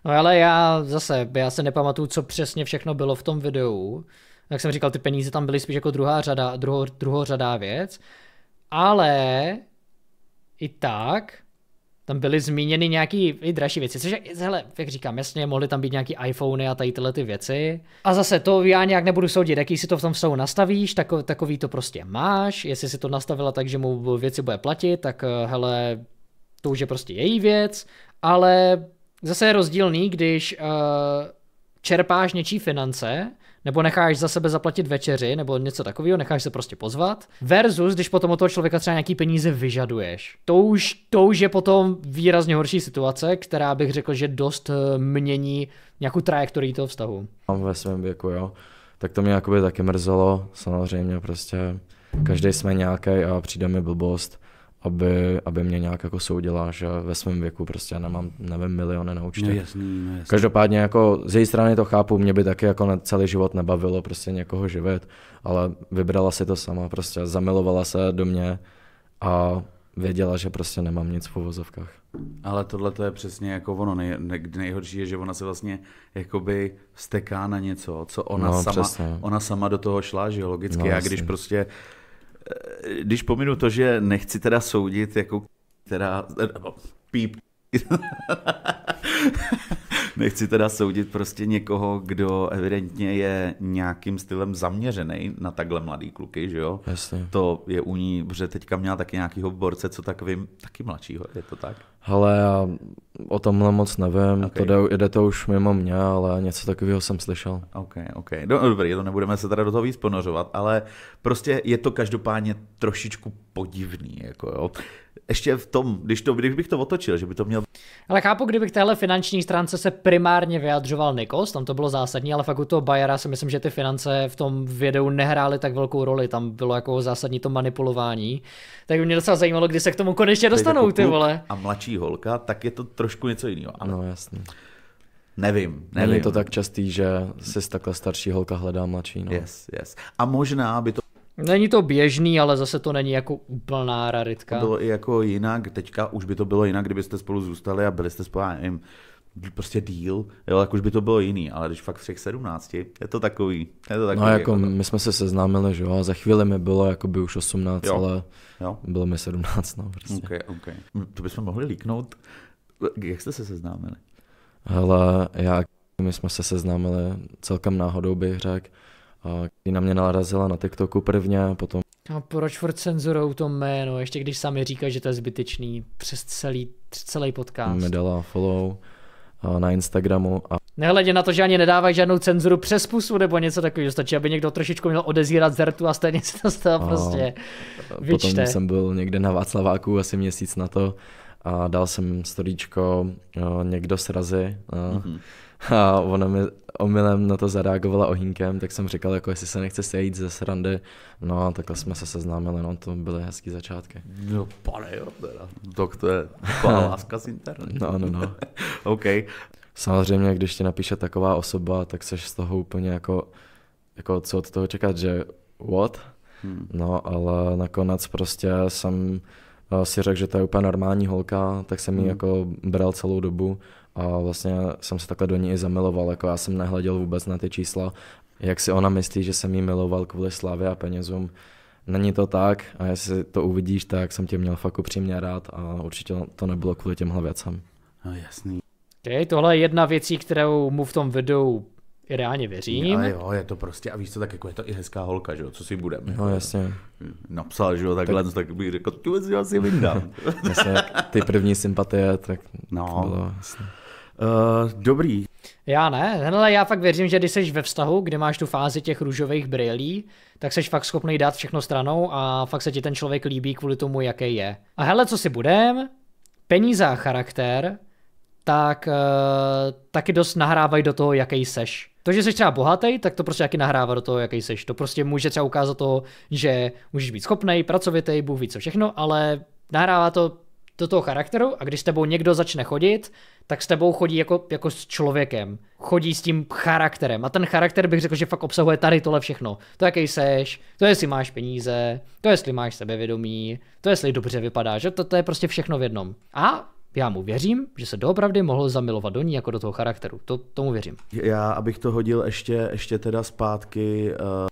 [SPEAKER 1] No ale já zase, já se nepamatuju, co přesně všechno bylo v tom videu, jak jsem říkal, ty peníze tam byly spíš jako druhá řada, druho, řada věc, ale i tak tam byly zmíněny nějaký i dražší věci, což je, hele, jak říkám, jasně, mohly tam být nějaký iPhony a tady tyhle ty věci. A zase to já nějak nebudu soudit, jaký si to v tom vztahu nastavíš, tako, takový to prostě máš, jestli si to nastavila tak, že mu věci bude platit, tak eh, hele, to už je prostě její věc, ale zase je rozdílný, když uh, čerpáš něčí finance nebo necháš za sebe zaplatit večeři, nebo něco takového, necháš se prostě pozvat, versus když potom od toho člověka třeba nějaký peníze vyžaduješ. To už, to už je potom výrazně horší situace, která bych řekl, že dost eh, mění nějakou trajektorii toho vztahu.
[SPEAKER 2] Mám ve svém věku, jo. Tak to mě jakoby taky mrzelo, samozřejmě prostě každý jsme nějaký a přijde mi blbost aby, aby mě nějak jako soudila, že ve svém věku prostě já nemám, nevím, miliony na účtech. No jasný, no jasný. Každopádně jako z její strany to chápu, mě by taky jako na celý život nebavilo prostě někoho živit, ale vybrala si to sama, prostě zamilovala se do mě a věděla, že prostě nemám nic v povozovkách.
[SPEAKER 3] Ale tohle to je přesně jako ono, nej, nej, nejhorší je, že ona se vlastně jakoby steká na něco, co ona, no, sama, ona sama do toho šla, že jo, logicky. No, já když prostě prostě když pominu to, že nechci teda soudit, jako teda, píp, nechci teda soudit prostě někoho, kdo evidentně je nějakým stylem zaměřený na takhle mladý kluky, že jo? Jasně. To je u ní, protože teďka měla taky nějakýho borce, co tak vím, taky mladšího, je to tak?
[SPEAKER 2] Hele, já o tomhle moc nevím, okay. to jde, jde to už mimo mě, ale něco takového jsem slyšel.
[SPEAKER 3] Ok, ok, no, dobrý, to nebudeme se teda do toho víc ponořovat, ale prostě je to každopádně trošičku podivný, jako jo. Ještě v tom, když, to, když bych to otočil, že by to měl...
[SPEAKER 1] Ale chápu, kdybych téhle finanční stránce se primárně vyjadřoval Nikos, tam to bylo zásadní, ale fakt u toho Bayera si myslím, že ty finance v tom videu nehrály tak velkou roli, tam bylo jako zásadní to manipulování. Tak by mě docela zajímalo, kdy se k tomu konečně dostanou, ty vole.
[SPEAKER 3] A mladší holka, tak je to trošku něco jiného. Ale... No jasně. Nevím, nevím. Není to tak častý, že se takhle starší holka hledá mladší. No. Yes, yes. A možná by to
[SPEAKER 1] Není to běžný, ale zase to není jako úplná raritka. To bylo i
[SPEAKER 3] jako jinak, teďka už by to bylo jinak, kdybyste spolu zůstali a byli jste spolu, já nevím, prostě díl, jo, jak už by to bylo jiný, ale když fakt všech 17, je to takový. Je to takový no jako, jako
[SPEAKER 2] my jsme se seznámili, že jo, a za chvíli mi bylo jako by už 18, jo. ale jo. bylo mi 17, no prostě. Okay, okay.
[SPEAKER 3] To bychom mohli líknout. Jak jste se seznámili?
[SPEAKER 2] Hele, já, my jsme se seznámili celkem náhodou, bych řekl. Kdy na mě narazila na TikToku prvně, potom...
[SPEAKER 1] A proč furt cenzurou to jméno, ještě když sami říká, že to je zbytečný, přes celý, celý podcast. Mi
[SPEAKER 2] dala follow na Instagramu. A...
[SPEAKER 1] Nehledě na to, že ani nedávají žádnou cenzuru přes pusu nebo něco takového, stačí, aby někdo trošičku měl odezírat zertu a stejně se to z toho prostě a... vyčte. Potom jsem
[SPEAKER 2] byl někde na Václaváku asi měsíc na to a dal jsem storíčko eh, někdo srazy. Mm-hmm a ona mi omylem na to zareagovala ohínkem, tak jsem říkal, jako jestli se nechce sejít ze srandy. No a takhle jsme se seznámili, no to byly hezký začátky. No pane jo, teda. je taková láska z internetu. No, no, no. OK. Samozřejmě, když ti napíše taková osoba, tak seš z toho úplně jako, jako co od toho čekat, že what? Hmm. No, ale nakonec prostě jsem eh, si řekl, že to je úplně normální holka, tak jsem ji hmm. jako bral celou dobu a vlastně jsem se takhle do ní i zamiloval, jako já jsem nehleděl vůbec na ty čísla, jak si ona myslí, že jsem jí miloval kvůli slávě a penězům. Není to tak a jestli to uvidíš, tak jsem tě měl fakt upřímně rád a určitě to nebylo kvůli těmhle věcem. No jasný.
[SPEAKER 1] Okay, tohle je jedna věcí, kterou mu v tom
[SPEAKER 3] i reálně věřím. Ale jo, je to prostě, a víš co, tak jako je to i hezká holka, že jo, co si budeme.
[SPEAKER 2] No jasně. Hm,
[SPEAKER 3] napsal, že jo, takhle, tak, tak bych řekl, tu věc já si vyndám. jasně,
[SPEAKER 2] ty první sympatie, tak no. to bylo jasně. Uh, dobrý.
[SPEAKER 1] Já ne, hele, já fakt věřím, že když jsi ve vztahu, kde máš tu fázi těch růžových brýlí, tak jsi fakt schopný dát všechno stranou a fakt se ti ten člověk líbí kvůli tomu, jaký je. A hele, co si budem, peníze a charakter, tak uh, taky dost nahrávají do toho, jaký seš. To, že jsi třeba bohatý, tak to prostě taky nahrává do toho, jaký seš. To prostě může třeba ukázat to, že můžeš být schopný, pracovitý, Bůh ví co všechno, ale nahrává to do toho charakteru a když s tebou někdo začne chodit, tak s tebou chodí jako, jako s člověkem. Chodí s tím charakterem. A ten charakter bych řekl, že fakt obsahuje tady tohle všechno. To, jaký seš, to, jestli máš peníze, to, jestli máš sebevědomí, to, jestli dobře že to, to je prostě všechno v jednom. A já mu věřím, že se doopravdy mohl zamilovat do ní jako do toho charakteru. To, tomu věřím.
[SPEAKER 3] Já, abych to hodil ještě, ještě teda zpátky uh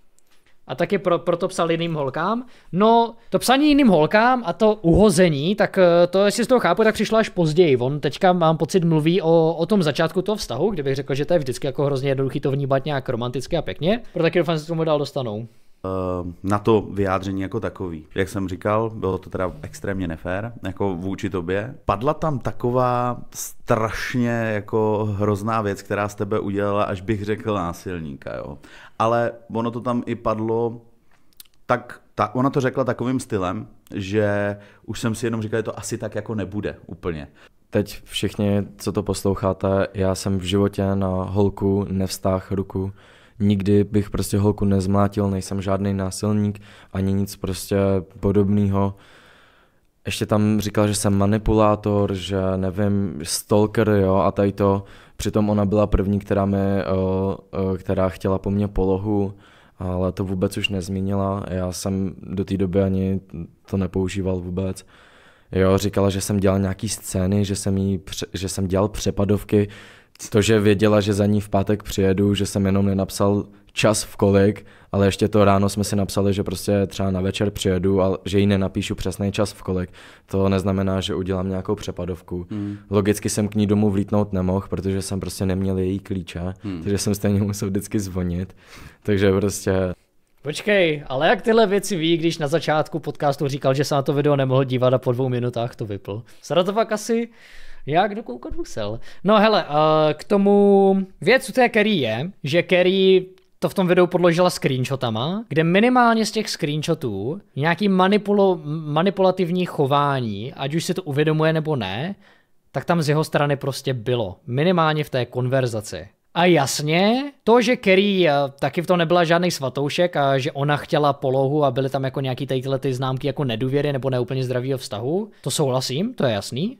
[SPEAKER 1] a taky pro, proto psal jiným holkám. No, to psaní jiným holkám a to uhození, tak eh, to, jestli z toho chápu, tak přišlo až později. On teďka, mám pocit, mluví o, o tom začátku toho vztahu, kde bych řekl, že to je vždycky jako hrozně jednoduchý to vnímat nějak romanticky a pěkně. Pro taky doufám, že se tomu dál dostanou
[SPEAKER 3] eh, na to vyjádření jako takový. Jak jsem říkal, bylo to teda extrémně nefér, jako vůči tobě. Padla tam taková strašně jako hrozná věc, která z tebe udělala, až bych řekl násilníka, jo ale ono to tam i padlo tak, ta, ona to řekla takovým stylem, že už jsem si jenom říkal, že to asi tak jako nebude úplně.
[SPEAKER 2] Teď všichni, co to posloucháte, já jsem v životě na holku nevztáh ruku. Nikdy bych prostě holku nezmlátil, nejsem žádný násilník, ani nic prostě podobného. Ještě tam říkal, že jsem manipulátor, že nevím, stalker, jo, a tady to. Přitom ona byla první, která, mě, eh, eh, která chtěla po mně polohu, ale to vůbec už nezmínila. Já jsem do té doby ani to nepoužíval vůbec. Jo, říkala, že jsem dělal nějaký scény, že jsem, jí, že jsem dělal přepadovky, to, že věděla, že za ní v pátek přijedu, že jsem jenom nenapsal čas v kolik, ale ještě to ráno jsme si napsali, že prostě třeba na večer přijedu a že ji nenapíšu přesný čas v kolik. To neznamená, že udělám nějakou přepadovku. Hmm. Logicky jsem k ní domů vlítnout nemohl, protože jsem prostě neměl její klíče, hmm. takže jsem stejně musel vždycky zvonit. Takže prostě
[SPEAKER 1] Počkej, ale jak tyhle věci ví, když na začátku podcastu říkal, že se na to video nemohl dívat a po dvou minutách to vypl. Sada to pak asi jak dokoukat musel. No hele, eh, k tomu věc u té Kerry je, že Kerry to v tom videu podložila screenshotama, kde minimálně z těch screenshotů nějaký manipulo, manipulativní chování, ať už si to uvědomuje nebo ne, tak tam z jeho strany prostě bylo. Minimálně v té konverzaci. A jasně, to, že Kerry eh, taky v tom nebyla žádný svatoušek a že ona chtěla polohu a byly tam jako nějaký tady ty známky jako nedůvěry nebo neúplně zdravýho vztahu, to souhlasím, to je jasný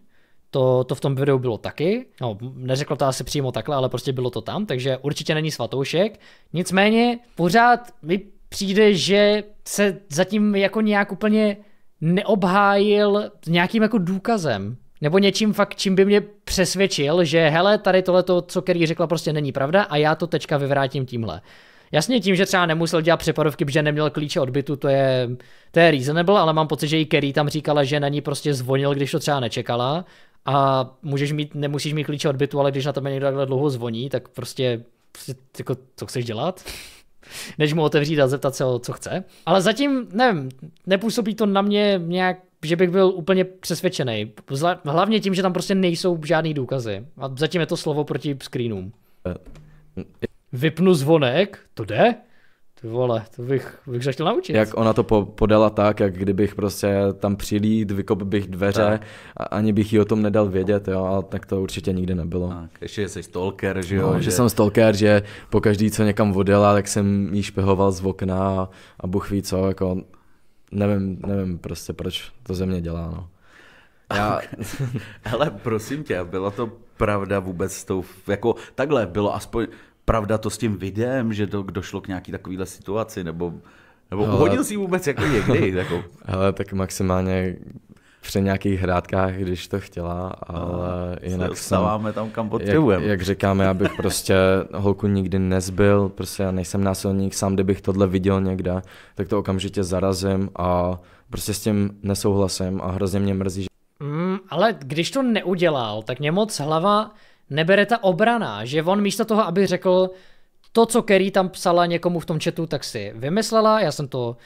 [SPEAKER 1] to, to v tom videu bylo taky. No, neřekl to asi přímo takhle, ale prostě bylo to tam, takže určitě není svatoušek. Nicméně pořád mi přijde, že se zatím jako nějak úplně neobhájil nějakým jako důkazem nebo něčím fakt, čím by mě přesvědčil, že hele, tady tohleto, co Kerry řekla, prostě není pravda a já to teďka vyvrátím tímhle. Jasně tím, že třeba nemusel dělat přepadovky, protože neměl klíče od bytu, to je, to je reasonable, ale mám pocit, že i Kerry tam říkala, že na ní prostě zvonil, když to třeba nečekala a můžeš mít, nemusíš mít klíče od bytu, ale když na tebe někdo takhle dlouho zvoní, tak prostě, prostě jako, co chceš dělat? než mu otevřít a zeptat se o co chce. Ale zatím, nevím, nepůsobí to na mě nějak, že bych byl úplně přesvědčený. Hlavně tím, že tam prostě nejsou žádný důkazy. A zatím je to slovo proti screenům. Eh, Vypnu zvonek, to jde? Ty vole, to bych, bych se chtěl naučit. Jak
[SPEAKER 2] ona to po, podala tak, jak kdybych prostě tam přilít, vykop bych dveře tak. a ani bych ji o tom nedal vědět, jo, ale tak to určitě nikdy nebylo. Tak,
[SPEAKER 3] ještě jsi stalker, že jo? No, že... že jsem stalker,
[SPEAKER 2] že po každý, co někam vodela, tak jsem jí špehoval z okna a, a buch ví co, jako nevím, nevím prostě, proč to ze mě dělá, no.
[SPEAKER 3] Já... Hele, prosím tě, byla to pravda vůbec s tou, jako takhle bylo aspoň, pravda to s tím videem, že to došlo k nějaký takovýhle situaci, nebo, nebo no, hodil si vůbec jako někdy? jako...
[SPEAKER 2] Hele, tak maximálně při nějakých hrádkách, když to chtěla, no, ale no, jinak Stáváme tam, kam potřebujeme. Jak, jak říkáme, já bych prostě holku nikdy nezbyl, prostě já nejsem násilník, sám kdybych tohle viděl někde, tak to okamžitě zarazím a prostě s tím nesouhlasím a hrozně mě mrzí, že...
[SPEAKER 1] Mm, ale když to neudělal, tak mě moc hlava nebere ta obrana, že on místo toho, aby řekl to, co Kerry tam psala někomu v tom chatu, tak si vymyslela, já jsem to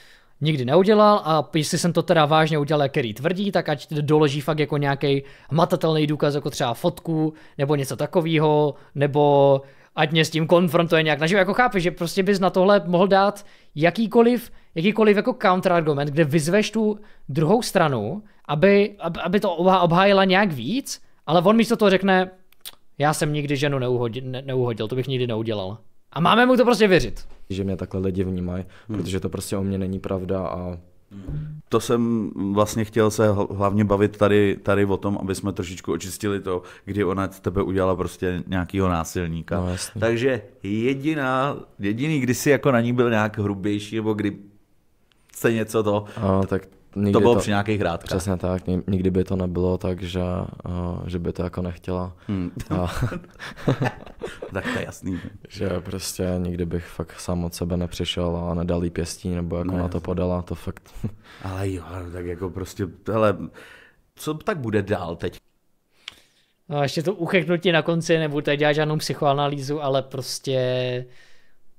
[SPEAKER 1] nikdy neudělal a jestli jsem to teda vážně udělal, jak Kerry tvrdí, tak ať doloží fakt jako nějaký matatelný důkaz, jako třeba fotku, nebo něco takového, nebo ať mě s tím konfrontuje nějak naživo, jako chápeš, že prostě bys na tohle mohl dát jakýkoliv, jakýkoliv jako counterargument, kde vyzveš tu druhou stranu, aby, aby to obhájila nějak víc, ale on místo toho řekne, já jsem nikdy ženu neuhodil, ne, neuhodil, to bych nikdy neudělal. A máme mu to prostě věřit.
[SPEAKER 3] Že mě takhle lidi vnímají, hmm. protože to prostě o mě není pravda a to jsem vlastně chtěl se hlavně bavit tady, tady o tom, aby jsme trošičku očistili to, kdy ona tebe udělala prostě nějakýho násilníka. No, Takže jediná, jediný, kdy jsi jako na ní byl nějak hrubější, nebo kdy se něco to... A, tak Nikdy to bylo to, při nějakých hrádkách. Přesně
[SPEAKER 2] tak, nikdy by to nebylo tak, že, uh, eh, že by to jako nechtěla. Hmm. A, tak to je jasný. že prostě nikdy bych fakt sám od sebe nepřišel a nedal jí pěstí, nebo jako ne, no, na to podala,
[SPEAKER 3] to fakt. Ale jo, tak jako prostě, hele, co tak bude dál teď?
[SPEAKER 1] No a ještě to ucheknutí na konci, nebudu tady dělat žádnou psychoanalýzu, ale prostě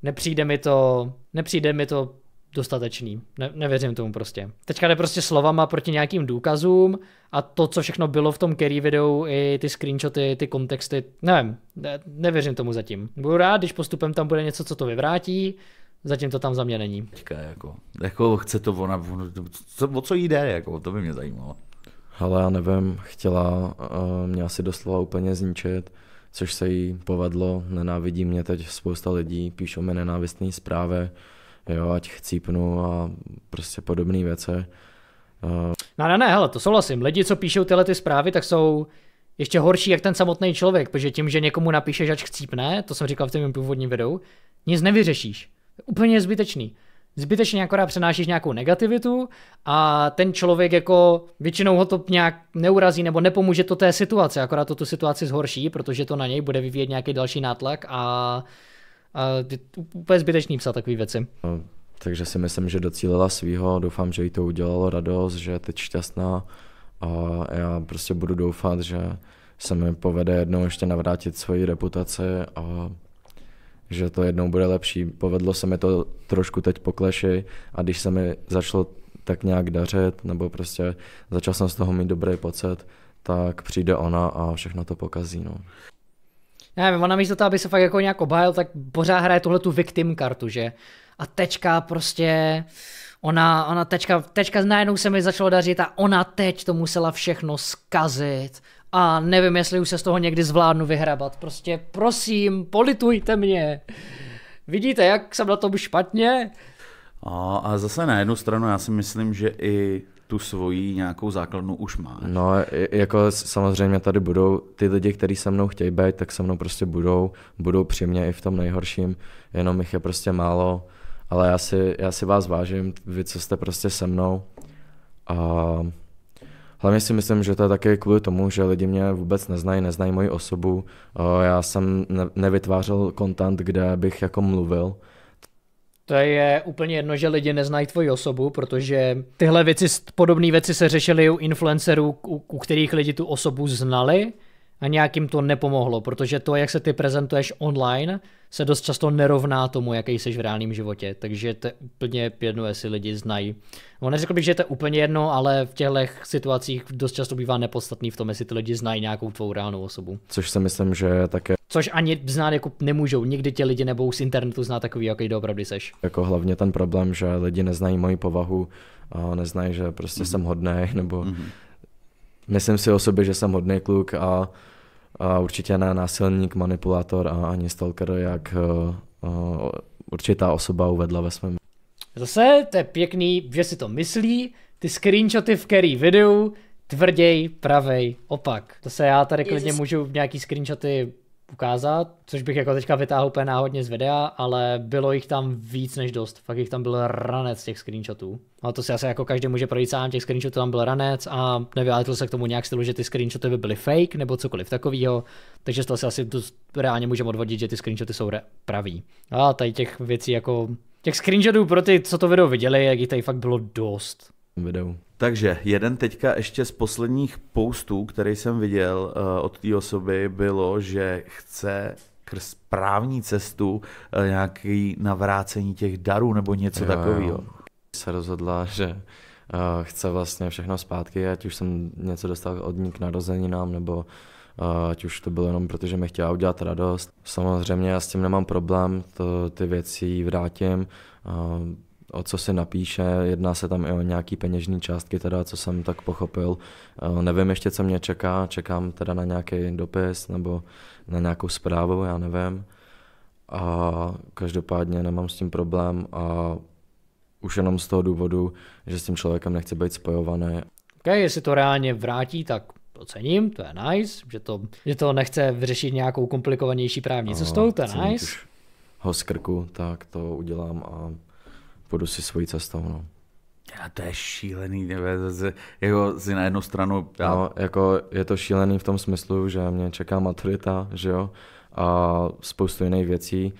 [SPEAKER 1] nepřijde mi to, nepřijde mi to dostatečný. Ne, nevěřím tomu prostě. Teďka jde prostě slovama proti nějakým důkazům a to, co všechno bylo v tom Kerry videu, i ty screenshoty, ty kontexty, nevím, ne, nevěřím tomu zatím. Budu rád, když postupem tam bude něco, co to vyvrátí, zatím to tam za mě není. Teďka jako,
[SPEAKER 3] jako chce to ona, ona co, o co jde, jako, to by mě zajímalo. Ale já nevím, chtěla
[SPEAKER 2] uh, mě asi doslova úplně zničit, což se jí povedlo, nenávidí mě teď spousta lidí, píšou mi nenávistné zprávy, jo, ať chcípnu a prostě podobné věci. No
[SPEAKER 1] ne, no, ne, hele, to souhlasím. Lidi, co píšou tyhle ty zprávy, tak jsou ještě horší jak ten samotný člověk, protože tím, že někomu napíšeš, ať chcípne, to jsem říkal v tom původním videu, nic nevyřešíš. Úplně zbytečný. Zbytečně akorát přenášíš nějakou negativitu a ten člověk jako většinou ho to nějak neurazí nebo nepomůže to té situaci, akorát to tu situaci zhorší, protože to na něj bude vyvíjet nějaký další nátlak a a úplně zbytečný psát takové věci.
[SPEAKER 2] No, takže si myslím, že docílila svýho, doufám, že jí to udělalo radost, že je teď šťastná a já prostě budu doufat, že se mi povede jednou ještě navrátit svoji reputaci a že to jednou bude lepší. Povedlo se mi to trošku teď pokleši a když se mi začalo tak nějak dařit, nebo prostě začal jsem z toho mít dobrý pocit, tak přijde ona a všechno to pokazí. No
[SPEAKER 1] já nevím, ona místo toho, aby se fakt jako nějak obhájil, tak pořád hraje tuhle tu victim kartu, že? A tečka prostě, ona, ona tečka, tečka najednou se mi začalo dařit a ona teď to musela všechno skazit. A nevím, jestli už se z toho někdy zvládnu vyhrabat. Prostě prosím, politujte mě. Vidíte, jak jsem na tom špatně?
[SPEAKER 3] A, a zase na jednu stranu já si myslím, že i tu svoji nějakou základnu už máš. No, jako
[SPEAKER 2] samozřejmě tady budou ty lidi, kteří se mnou chtějí být, tak se mnou prostě budou, budou při mě i v tom nejhorším, jenom jich je prostě málo, ale já si, já si vás vážím, vy, co jste prostě se mnou. A hlavně si myslím, že to je také kvůli tomu, že lidi mě vůbec neznají, neznají moji osobu. Já jsem nevytvářel content, kde bych jako mluvil,
[SPEAKER 1] to je úplně jedno, že lidi neznají tvoji osobu, protože tyhle věci, podobné věci se řešily u influencerů, u, u kterých lidi tu osobu znali a nějakým to nepomohlo, protože to, jak se ty prezentuješ online, se dost často nerovná tomu, jaký jsi v reálném životě, takže to je úplně jedno, jestli lidi znají. No, neřekl bych, že to je úplně jedno, ale v těchto situacích dost často bývá nepodstatný v tom, jestli ty lidi znají nějakou tvou reálnou osobu.
[SPEAKER 2] Což si myslím, že také.
[SPEAKER 1] Což ani znát jako nemůžou, nikdy tě lidi nebudou z internetu znát takový, jaký doopravdy seš.
[SPEAKER 2] Jako hlavně ten problém, že lidi neznají moji povahu, a neznají, že prostě mm-hmm. jsem hodný, nebo mm-hmm. myslím si o sobě, že jsem hodný kluk a a určitě ne násilník, manipulátor a ani stalker, jak eh, eh, určitá osoba uvedla ve svém.
[SPEAKER 1] Zase to je pěkný, že si to myslí, ty screenshoty v který videu, tvrděj, pravej, opak. Zase já tady klidně můžu nějaký screenshoty ukázat, což bych jako teďka vytáhl úplně náhodně z videa, ale bylo jich tam víc než dost. Fakt jich tam byl ranec těch screenshotů. A no, to si asi jako každý může projít sám, těch screenshotů tam byl ranec a nevyjádřil se k tomu nějak stylu, že ty screenshoty by byly fake nebo cokoliv takového, takže z toho si asi dost reálně můžeme odvodit, že ty screenshoty jsou pravý. A tady těch věcí jako Těch screenshotů pro ty, co to video viděli, jak jich tady fakt bylo dost
[SPEAKER 3] videu. Takže jeden teďka ještě z posledních postů, který jsem viděl uh, od té osoby, bylo, že chce krz správní cestu uh, nějaký navrácení těch darů nebo něco takového. Se rozhodla,
[SPEAKER 2] že uh, chce vlastně všechno zpátky, ať už jsem něco dostal od ní k narozeninám nebo ať už to bylo jenom proto, že mi chtěla udělat radost. Samozřejmě já s tím nemám problém, to, ty věci vrátím o co se napíše, jedná se tam i o nějaký peněžní částky, teda co jsem tak pochopil. Eh, nevím ještě, co mě čeká, čekám teda na nějaký dopis nebo na nějakou zprávu, já nevím. A každopádně nemám s tím problém a už jenom z toho důvodu, že s tím člověkem nechci být spojovaný.
[SPEAKER 1] OK, jestli to reálně vrátí, tak to cením, to je nice, že to, že to nechce vyřešit nějakou komplikovanější právní cestou, to je nice.
[SPEAKER 2] Ho z krku, tak to udělám a půjdu si svojí cestou. No. Já, to je šílený, nebe, jako si na jednu stranu... Já... No, jako je to šílený v tom smyslu, že mě čeká maturita, že jo, a spoustu jiných věcí.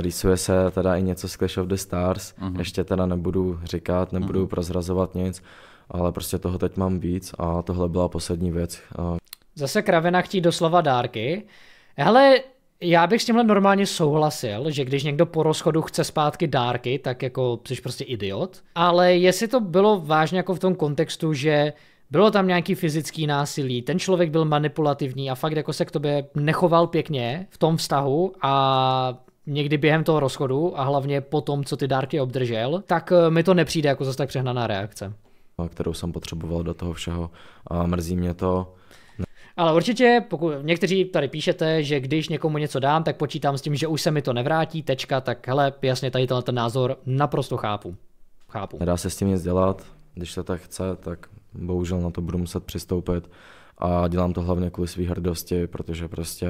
[SPEAKER 2] rýsuje se teda i něco z Clash of the Stars, uh-huh. ještě teda nebudu říkat, nebudu uh-huh. prozrazovat nic, ale prostě toho teď mám víc a tohle byla poslední věc.
[SPEAKER 1] Zase kravina chtí doslova dárky. Hele, já bych s tímhle normálně souhlasil, že když někdo po rozchodu chce zpátky dárky, tak jako jsi prostě idiot. Ale jestli to bylo vážně jako v tom kontextu, že bylo tam nějaký fyzický násilí, ten člověk byl manipulativní a fakt jako se k tobě nechoval pěkně v tom vztahu a někdy během toho rozchodu a hlavně po tom, co ty dárky obdržel, tak eh, mi to nepřijde jako zase tak přehnaná reakce.
[SPEAKER 2] Kterou jsem potřeboval do toho všeho a mrzí mě to.
[SPEAKER 1] Ale určitě, pokud někteří tady píšete, že když někomu něco dám, tak počítám s tím, že už se mi to nevrátí, tečka, tak hele, jasně, tady tenhle ten názor naprosto chápu. Chápu.
[SPEAKER 2] Nedá se s tím nic dělat, když se tak chce, tak bohužel na to budu muset přistoupit a dělám to hlavně kvůli své hrdosti, protože prostě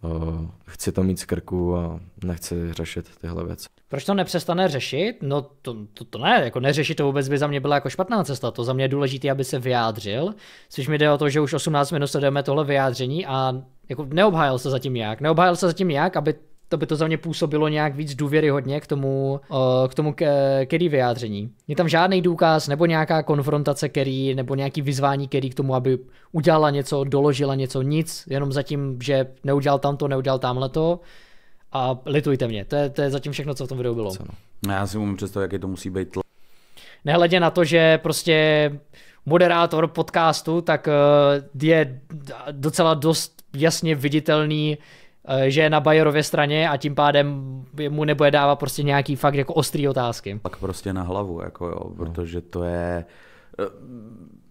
[SPEAKER 2] uh, chci to mít z krku a nechci řešit tyhle věci.
[SPEAKER 1] Proč to nepřestane řešit? No to, to, to ne, jako neřešit to vůbec by za mě byla jako špatná cesta, to za mě je důležité, aby se vyjádřil, což mi jde o to, že už 18 minut sledujeme tohle vyjádření a jako neobhájil se zatím nějak, neobhájil se zatím nějak, aby to by to za mě působilo nějak víc důvěryhodně k tomu, k tomu Kerry vyjádření. Je tam žádný důkaz nebo nějaká konfrontace Kerry nebo nějaký vyzvání Kerry k tomu, aby udělala něco, doložila něco, nic, jenom zatím, že neudělal tamto, neudělal tamhleto. to a litujte mě. To je, to je zatím všechno, co v tom videu bylo. Co no?
[SPEAKER 3] No, Já si umím představit, jaký to musí být tl-
[SPEAKER 1] Nehledě na to, že prostě moderátor podcastu, tak eh, je docela dost jasně viditelný, eh, že je na Bajerově straně a tím pádem mu nebude dávat prostě nějaký fakt jako ostrý otázky.
[SPEAKER 3] Tak prostě na hlavu, jako jo, no. protože to je eh,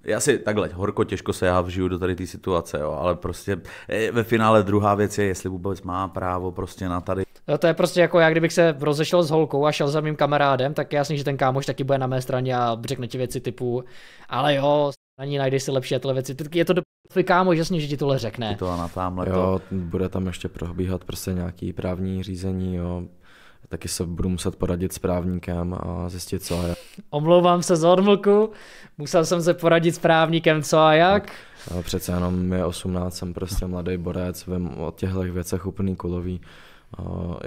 [SPEAKER 3] já si takhle, horko těžko se já vžiju do tady té situace, jo, ale prostě e, ve finále druhá věc je, jestli vůbec má právo prostě na tady.
[SPEAKER 1] No to je prostě jako já, kdybych se rozešel s holkou a šel za mým kamarádem, tak jasně, že ten kámoš taky bude na mé straně a řekne ti věci typu, ale jo, na ní najdeš si lepší a tyhle věci. Je to do tvůj kámoš, jasně, že ti tohle řekne. Ty to a na tamhle
[SPEAKER 2] jo, to. bude tam ještě probíhat prostě nějaký právní řízení, jo, taky se budu muset poradit s právníkem a zjistit, co a jak.
[SPEAKER 1] Omlouvám se za odmlku, musel jsem se poradit s právníkem, co a jak. Tak,
[SPEAKER 2] no, přece jenom je 18, jsem prostě mladý borec, vím o těchto věcech úplný kulový.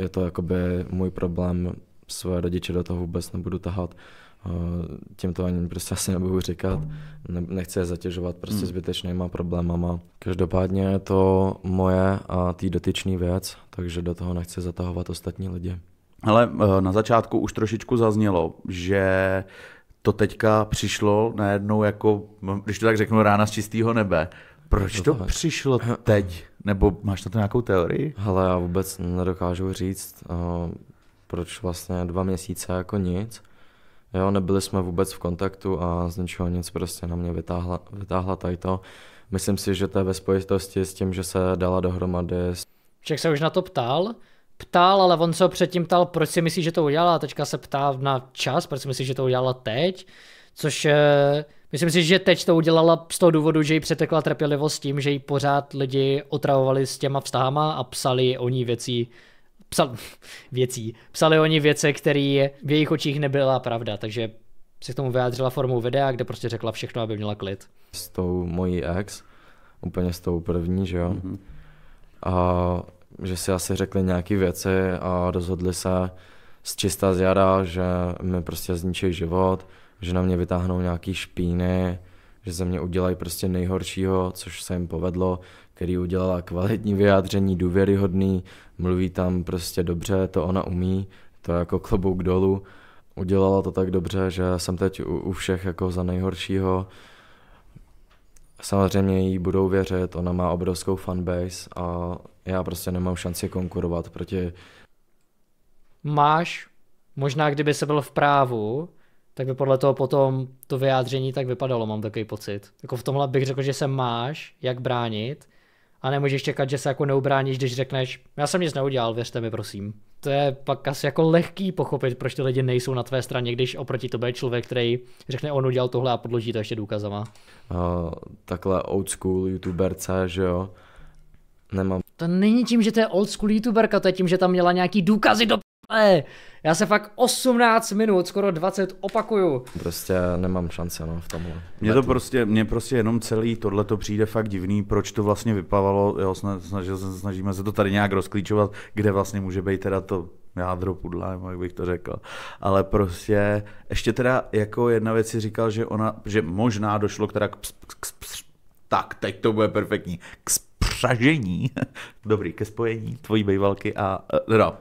[SPEAKER 2] je to jakoby můj problém, své rodiče do toho vůbec nebudu tahat. tím to ani prostě asi nebudu říkat, nechci je zatěžovat prostě hmm. zbytečnýma problémama. Každopádně je to moje a tý dotyčný věc, takže do toho nechci zatahovat
[SPEAKER 3] ostatní lidi. Ale eh, na začátku už trošičku zaznělo, že to teďka přišlo najednou jako, když to tak řeknu, rána z čistého nebe. Proč to, to přišlo teď? Nebo máš na to nějakou teorii? Hele, já vůbec nedokážu říct,
[SPEAKER 2] eh, proč vlastně dva měsíce jako nic. Jo, nebyli jsme vůbec v kontaktu a z ničeho nic prostě na mě vytáhla, vytáhla tady to. Myslím si, že to je ve spojitosti s tím, že se dala dohromady.
[SPEAKER 1] Ček se už na to ptal, ptal, ale on se ho předtím ptal, proč si myslí, že to udělala, a teďka se ptá na čas, proč si myslí, že to udělala teď, což eh, myslím si, že teď to udělala z toho důvodu, že jí přetekla trpělivost tím, že jí pořád lidi otravovali s těma vztahama a psali o ní věcí, psal, věcí, psali o ní věce, které v jejich očích nebyla pravda, takže se k tomu vyjádřila formou videa, kde prostě řekla všechno, aby měla klid.
[SPEAKER 2] S tou mojí ex, úplně s tou první, že jo. Mm-hmm. A že si asi řekli nějaké věci a rozhodli se z čistá zjada, že mi prostě zničí život, že na mě vytáhnou nějaký špíny, že ze mě udělají prostě nejhoršího, což se jim povedlo, který udělala kvalitní vyjádření, důvěryhodný, mluví tam prostě dobře, to ona umí, to je jako klobouk dolů. Udělala to tak dobře, že jsem teď u, u všech jako za nejhoršího, Samozřejmě jí budou věřit, ona má obrovskou fanbase a já prostě nemám šanci konkurovat proti...
[SPEAKER 1] Máš, možná kdyby se byl v právu, tak by podle toho potom to vyjádření tak vypadalo, mám takový pocit. Jako v tomhle bych řekl, že se máš jak bránit, a nemůžeš čekat, že se jako neubráníš, když řekneš, já jsem nic neudělal, věřte mi prosím. To je pak asi jako lehký pochopit, proč ty lidi nejsou na tvé straně, když oproti tobě je člověk, který řekne, on udělal tohle a podloží to ještě důkazama.
[SPEAKER 2] Uh, takhle old school youtuberce, že jo? Nemám.
[SPEAKER 1] To není tím, že to je old school youtuberka, to je tím, že tam měla nějaký důkazy do ale já se fakt 18 minut, skoro 20 opakuju.
[SPEAKER 3] Prostě nemám šance no, v tomhle. Mně to prostě, mě prostě jenom celý tohle to přijde fakt divný, proč to vlastně vypavalo, jo, snažil, snažíme se to tady nějak rozklíčovat, kde vlastně může být teda to jádro pudla, nebo jak bych to řekl. Ale prostě, ještě teda jako jedna věc si říkal, že ona, že možná došlo k teda k, ps, k, ps, tak, teď to bude perfektní, k spřažení, dobrý, ke spojení tvojí bejvalky a, no,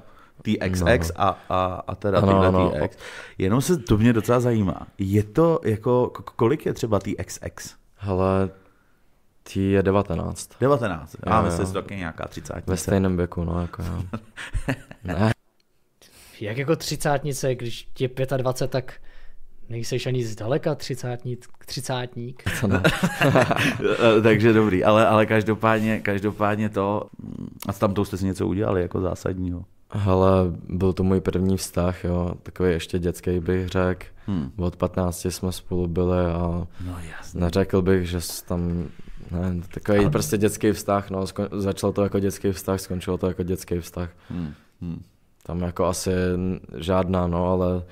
[SPEAKER 3] TXX no. a, a, a teda no, tyhle no. TX. Jenom se to mě docela zajímá. Je to jako, kolik je třeba TXX? Hele, Tý je 19. 19,
[SPEAKER 2] já myslím, že to taky nějaká 30. Ve stejném věku, no jako jo. ne.
[SPEAKER 1] Jak jako třicátnice, když je 25, tak nejseš ani zdaleka třicátník. třicátník. Co ne? Eh, takže
[SPEAKER 3] dobrý, ale, ale každopádně, každopádně to, mm, a tam to jste si něco udělali jako zásadního. Hele,
[SPEAKER 2] byl to můj první vztah, jo, takový ještě dětský bych řekl. Hmm. Od 15 jsme spolu byli a no, neřekl bych, že tam ne, takový Ale... prostě dětský vztah, no, skon... začalo to jako dětský vztah, skončilo to jako dětský vztah. Hmm. Hmm. Tam jako asi žádná, no, ale uh,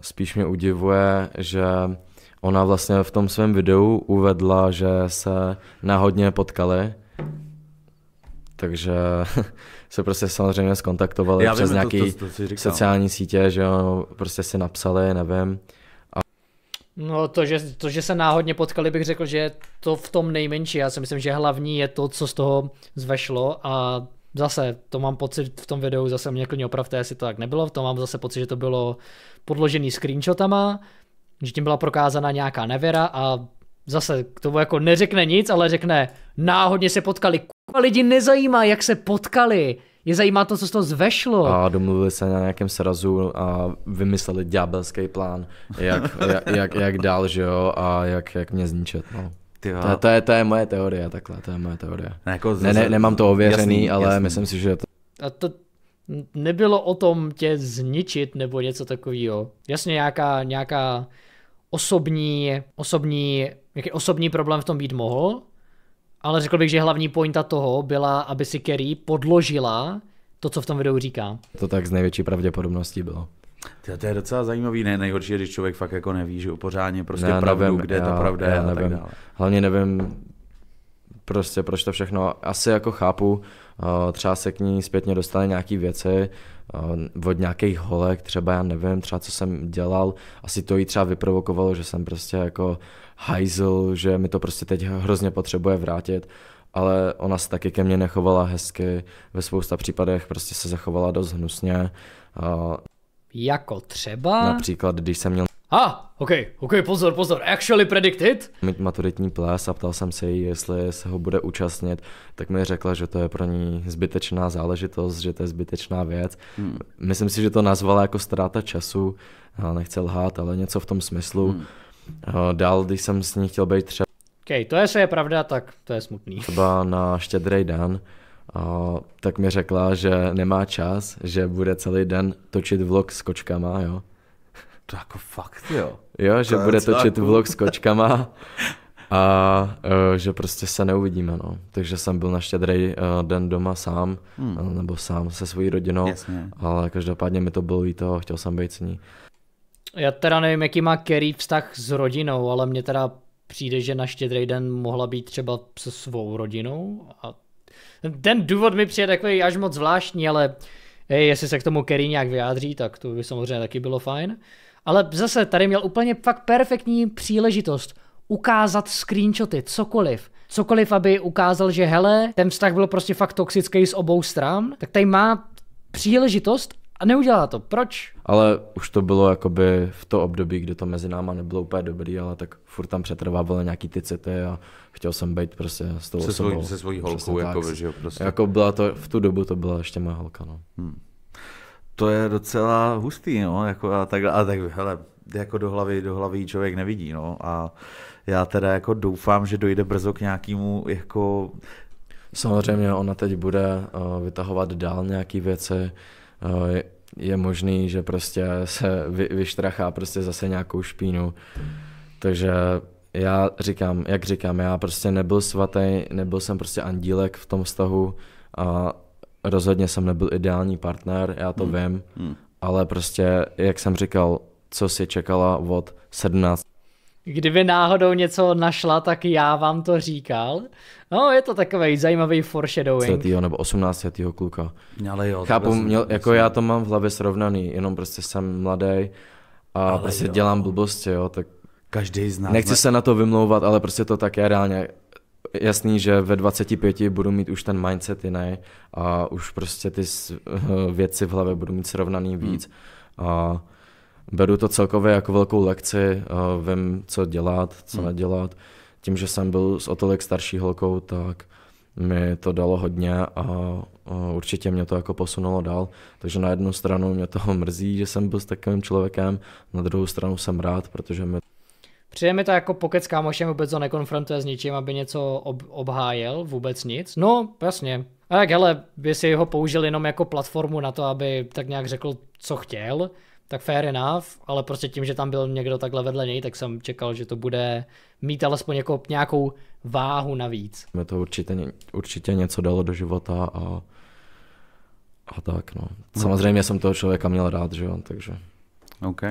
[SPEAKER 2] spíš mě udivuje, že ona vlastně v tom svém videu uvedla, že se náhodně potkali takže se prostě samozřejmě skontaktovali Já přes nějaké sociální sítě, že jo, prostě si napsali, nevím. A...
[SPEAKER 1] No to že, to, že se náhodně potkali, bych řekl, že je to v tom nejmenší. Já si myslím, že hlavní je to, co z toho zvešlo a zase, to mám pocit v tom videu, zase mě klidně opravte, jestli to tak nebylo, v tom mám zase pocit, že to bylo podložený screenshotama, že tím byla prokázána nějaká nevěra. a zase k tomu jako neřekne nic, ale řekne náhodně se potkali Kurva lidi nezajímá, jak se potkali. Je zajímá to, co z toho zvešlo.
[SPEAKER 2] A domluvili se na nějakém srazu a vymysleli ďábelský plán, jak, jak, jak, jak dál, že jo, a jak, jak mě zničit. No. To, to, je, to je moje teorie, takhle, to je moje teorie. Ne, jako zase, ne, ne, nemám to ověřený, jasný, ale jasný. myslím si, že... To...
[SPEAKER 1] A to nebylo o tom tě zničit nebo něco takového. Jasně nějaká, nějaká osobní, osobní, nějaký osobní problém v tom být mohl, ale řekl bych, že hlavní pointa toho byla, aby si Kerry podložila to, co v tom videu říká.
[SPEAKER 2] To tak z největší pravděpodobností bylo.
[SPEAKER 3] To, to je docela zajímavý, ne? Nejhorší je, když člověk fakt jako neví, že pořádně prostě já pravdu, nevím, kde já, ta pravda je a nevím. tak
[SPEAKER 2] dále. Hlavně nevím prostě proč to všechno. Asi jako chápu, eh, třeba se k ní zpětně dostaly nějaké věci eh, od nějakých holek, třeba já nevím, třeba co jsem dělal. Asi to jí třeba vyprovokovalo, že jsem prostě jako hajzl, že mi to prostě teď hrozně potřebuje vrátit, ale ona se taky ke mně nechovala hezky, ve spousta případech prostě se zachovala dost hnusně. A
[SPEAKER 1] jako třeba?
[SPEAKER 2] Například, když jsem měl
[SPEAKER 1] a, ah, OK, OK, pozor, pozor, actually predicted?
[SPEAKER 2] Mít maturitní ples a ptal jsem se jí, jestli se ho bude účastnit, tak mi řekla, že to je pro ní zbytečná záležitost, že to je zbytečná věc. Hmm. Myslím si, že to nazvala jako ztráta času, Nechce lhát, ale něco v tom smyslu. Hmm. Eh, dál, když jsem s ní chtěl být třeba...
[SPEAKER 1] OK, to se je pravda, tak to je smutný.
[SPEAKER 2] Třeba na štědrý den, a, eh, tak mi řekla, že nemá čas, že bude celý den točit vlog s kočkama, jo.
[SPEAKER 1] To jako fakt, jo.
[SPEAKER 2] Jo, že to bude točit cool. vlog s kočkama a eh, že prostě se neuvidíme, no. Takže jsem byl na štědrý den doma sám, hmm. nebo sám se svojí rodinou, Jasně. ale každopádně mi to bylo líto, chtěl jsem být s ní.
[SPEAKER 1] Já teda nevím, jaký má Kerry vztah s rodinou, ale mně teda přijde, že na štědrý den mohla být třeba se svou rodinou. A ten důvod mi přijde takový až moc zvláštní, ale hej, jestli se k tomu Kerry nějak vyjádří, tak to by samozřejmě taky bylo fajn. Ale zase tady měl úplně fakt perfektní příležitost ukázat screenshoty, cokoliv. Cokoliv, aby ukázal, že hele, ten vztah byl prostě fakt toxický z obou stran, tak tady má příležitost a neudělala to. Proč?
[SPEAKER 2] Ale už to bylo jakoby v to období, kdy to mezi náma nebylo úplně dobrý, ale tak furt tam přetrvávaly nějaký ty city a chtěl jsem být prostě s tou se osobou. Svojí, se svojí holkou, Přesně jako, tak. že jo, prostě. Jako byla to, v tu dobu to byla ještě moje holka, no. Hmm.
[SPEAKER 3] To je docela hustý, no, jako a tak, a tak, hele, jako do hlavy, do hlavy člověk nevidí, no, a já teda jako doufám, že dojde brzo k nějakému jako... Samozřejmě ona teď bude uh, vytahovat dál nějaké věci,
[SPEAKER 2] Eh, je, možný, že prostě se vy, vyštrachá prostě zase nějakou špínu. Takže já říkám, jak říkám, já prostě nebyl svatý, nebyl jsem prostě andílek v tom vztahu a rozhodně jsem nebyl ideální partner, já to hmm. vím, hmm. ale prostě, jak jsem říkal, co si čekala od 17
[SPEAKER 1] Kdyby náhodou něco našla, tak já vám to říkal. No, je to takový zajímavý foreshadowing.
[SPEAKER 2] 10. nebo 18. kluka. No, ale jo, Chápu, měl, jako já to mám v hlavě srovnaný, jenom prostě jsem mladý a ale prostě jo. dělám blbosti, jo, tak každý z nás. Nechci ne... se na to vymlouvat, ale prostě to tak je reálně jasný, že ve 25 budu mít už ten mindset jiný a už prostě ty věci v hlavě budu mít srovnaný víc. Hmm. A beru to celkově jako velkou lekci, vím, co dělat, co hmm. nedělat. Tím, že jsem byl s o tolik starší holkou, tak mi to dalo hodně a určitě mě to jako posunulo dál. Takže na jednu stranu mě toho mrzí, že jsem byl s takovým člověkem, na druhou stranu jsem rád, protože mi...
[SPEAKER 1] Přijde mi to jako pokec kámošem, vůbec ho nekonfrontuje s ničím, aby něco ob- obhájil, vůbec nic. No, jasně. A tak hele, by si ho použil jenom jako platformu na to, aby tak nějak řekl, co chtěl, tak fair enough, ale prostě tím, že tam byl někdo takhle vedle něj, tak jsem čekal, že to bude mít alespoň jako nějakou váhu navíc. Mě
[SPEAKER 2] to určitě, určitě něco dalo do života a, a tak no. no. Samozřejmě jsem toho člověka měl rád, že jo, takže...
[SPEAKER 3] Ok.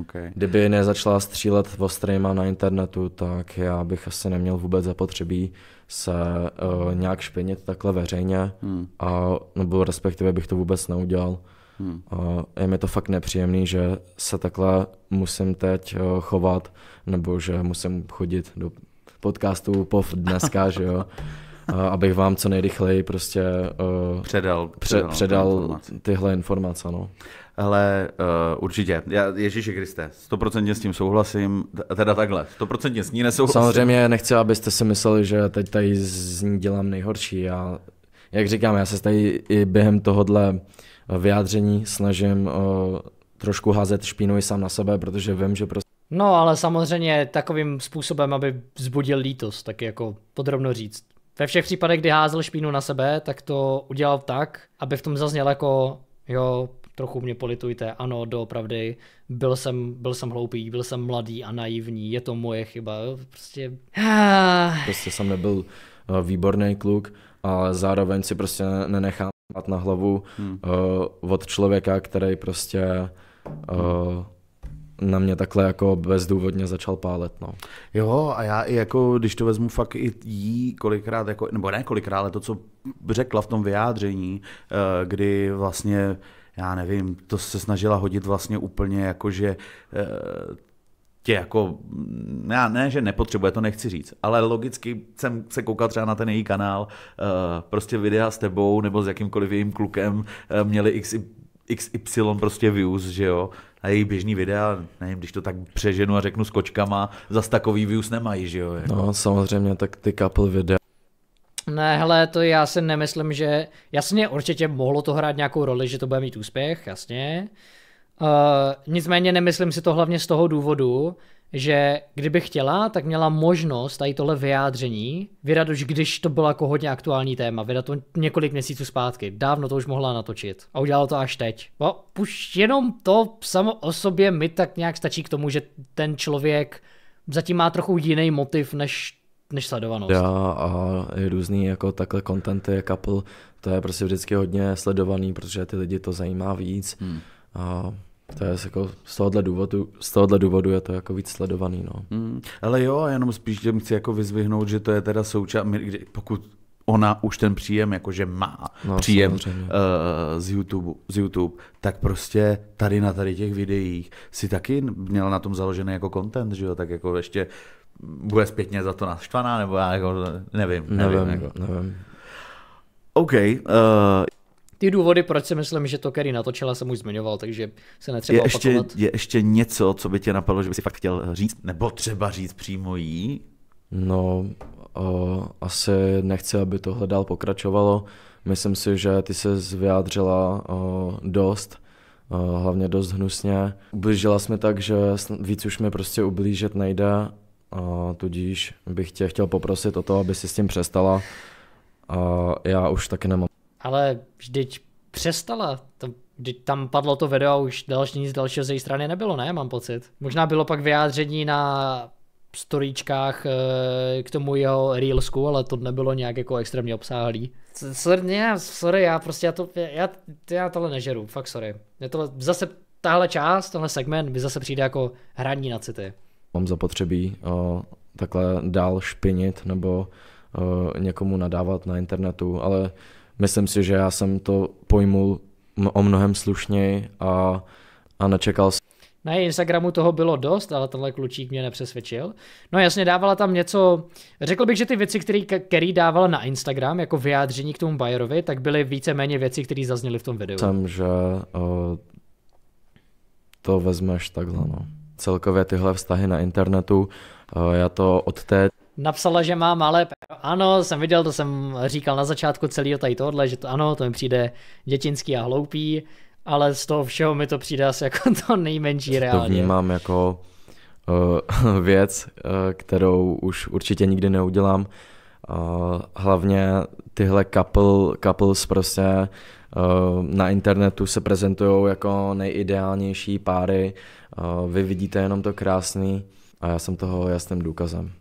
[SPEAKER 3] Ok.
[SPEAKER 2] Kdyby nezačala střílet ostrýma na internetu, tak já bych asi neměl vůbec zapotřebí se uh, nějak špinit takhle veřejně, hmm. a, nebo respektive bych to vůbec neudělal. Hmm. A je mi to fakt nepříjemný, že se takhle musím teď eh, chovat, nebo že musím chodit do podcastu po dneska, že jo, a abych vám co nejrychleji prostě uh, předal, předal, předal informace. tyhle informace, no. Ale uh,
[SPEAKER 3] určitě, já, Ježíši Kriste, stoprocentně s tím
[SPEAKER 2] souhlasím,
[SPEAKER 3] teda takhle, stoprocentně s ní nesouhlasím. Samozřejmě
[SPEAKER 2] nechci, abyste si mysleli, že teď tady z ní dělám nejhorší, já, jak říkám, já se tady i během tohohle vyjádření snažím eh, trošku házet špínu i sám na sebe, protože vím, že prostě
[SPEAKER 1] No, ale samozřejmě takovým způsobem, aby vzbudil lítost, tak jako podrobno říct. Ve všech případech, kdy házel špínu na sebe, tak to udělal tak, aby v tom zazněl jako, jo, trochu mě politujte, ano, doopravdy, byl jsem, byl jsem hloupý, byl jsem mladý a naivní, je to moje chyba, jo, prostě...
[SPEAKER 2] Prostě jsem nebyl eh, výborný kluk, ale zároveň si prostě nenechám na hlavu hmm. uh, od člověka, který prostě uh, na mě takhle jako bezdůvodně začal pálet. No.
[SPEAKER 3] Jo, a já i jako, když to vezmu fakt i jí kolikrát, jako, nebo ne kolikrát, ale to, co řekla v tom vyjádření, eh, kdy vlastně já nevím, to se snažila hodit vlastně úplně jako, že tě jako, mm, já ne, že nepotřebuje, to nechci říct, ale logicky jsem se koukal třeba na ten její kanál, eh, prostě videa s tebou nebo s jakýmkoliv jejím klukem eh, měli x, XY prostě views, že jo, a její běžný videa, nevím, když to tak přeženu a řeknu s kočkama, zas takový views nemají, že jo. Jako.
[SPEAKER 2] No samozřejmě, tak ty couple videa.
[SPEAKER 1] Ne, hele, to já si nemyslím, že... Jasně, určitě mohlo to hrát nějakou roli, že to bude mít úspěch, jasně. Uh, nicméně nemyslím si to hlavně z toho důvodu, že kdyby chtěla, tak měla možnost tady tohle vyjádření vydat už, když to bylo jako hodně aktuální téma, vydat to několik měsíců zpátky. Dávno to už mohla natočit a udělala to až teď. No, už jenom to samo o sobě mi tak nějak stačí k tomu, že ten člověk zatím má trochu jiný motiv než než sledovanost. Já
[SPEAKER 2] a různý jako takhle contenty, couple, to je prostě vždycky hodně sledovaný, protože ty lidi to zajímá víc. Hmm. A to je jako z tohohle důvodu, z tohohle důvodu je to jako víc
[SPEAKER 3] sledovaný, no. Mm, ale jo, jenom spíš tím chci jako vyzvihnout, že to je teda součást, pokud ona už ten příjem jakože má, no, příjem uh, z, YouTube, z YouTube, tak prostě tady na tady těch videích si taky měl na tom založený jako content, že jo, tak jako ještě bude zpětně za to naštvaná, nebo já jako nevím, nevím, nevím, jako. nevím. OK, uh,
[SPEAKER 1] ty důvody, proč si myslím, že to Kerry natočila, jsem už zmiňoval, takže se netřeba je ještě, opakovat.
[SPEAKER 3] Je ještě něco, co by tě napadlo, že by si fakt chtěl říct, nebo třeba říct přímo jí? No, o, eh, asi
[SPEAKER 2] nechci, aby tohle dál pokračovalo. Myslím si, že ty se vyjádřila o, eh, dost, o, eh, hlavně dost hnusně. Ublížila jsme tak, že víc už mi prostě ublížit nejde, o, tudíž bych tě chtěl poprosit o to, aby si s tím přestala. A já už taky nemám
[SPEAKER 1] ale vždyť přestala, to, vždyť tam padlo to video a už další, nic dalšího z její strany nebylo, ne, mám pocit. Možná bylo pak vyjádření na storíčkách eh, k tomu jeho reelsku, ale to nebylo nějak jako extrémně obsáhlý. Sorry, ne, sorry, já prostě, já, to, já, já tohle nežeru, fakt sorry. Je to zase tahle část, tohle segment by zase přijde jako hraní na city.
[SPEAKER 2] Mám zapotřebí o, eh, takhle dál špinit nebo o, eh, někomu nadávat na internetu, ale myslím si, že já jsem to pojmul o mnohem slušněji a, a nečekal jsem.
[SPEAKER 1] Na její Instagramu toho bylo dost, ale tenhle klučík mě nepřesvědčil. No jasně, dávala tam něco, řekl bych, že ty věci, které Kerry dávala na Instagram jako vyjádření k tomu Bayerovi, tak byly víceméně věci, které zazněly v tom videu. Jsem,
[SPEAKER 2] že o, to vezmeš takhle, no. Celkově tyhle vztahy na internetu, o, já to od té
[SPEAKER 1] napsala, že má malé pero. Ano, jsem viděl, to jsem říkal na začátku celého tady tohle, že to ano, to mi přijde dětinský a hloupý, ale z toho všeho mi to přijde asi jako to nejmenší to reálně. To vnímám
[SPEAKER 2] jako uh, věc, uh, kterou už určitě nikdy neudělám. Uh, hlavně tyhle couple, couples prostě na internetu se prezentují jako nejideálnější páry. vy vidíte jenom to krásný a já jsem toho jasným důkazem.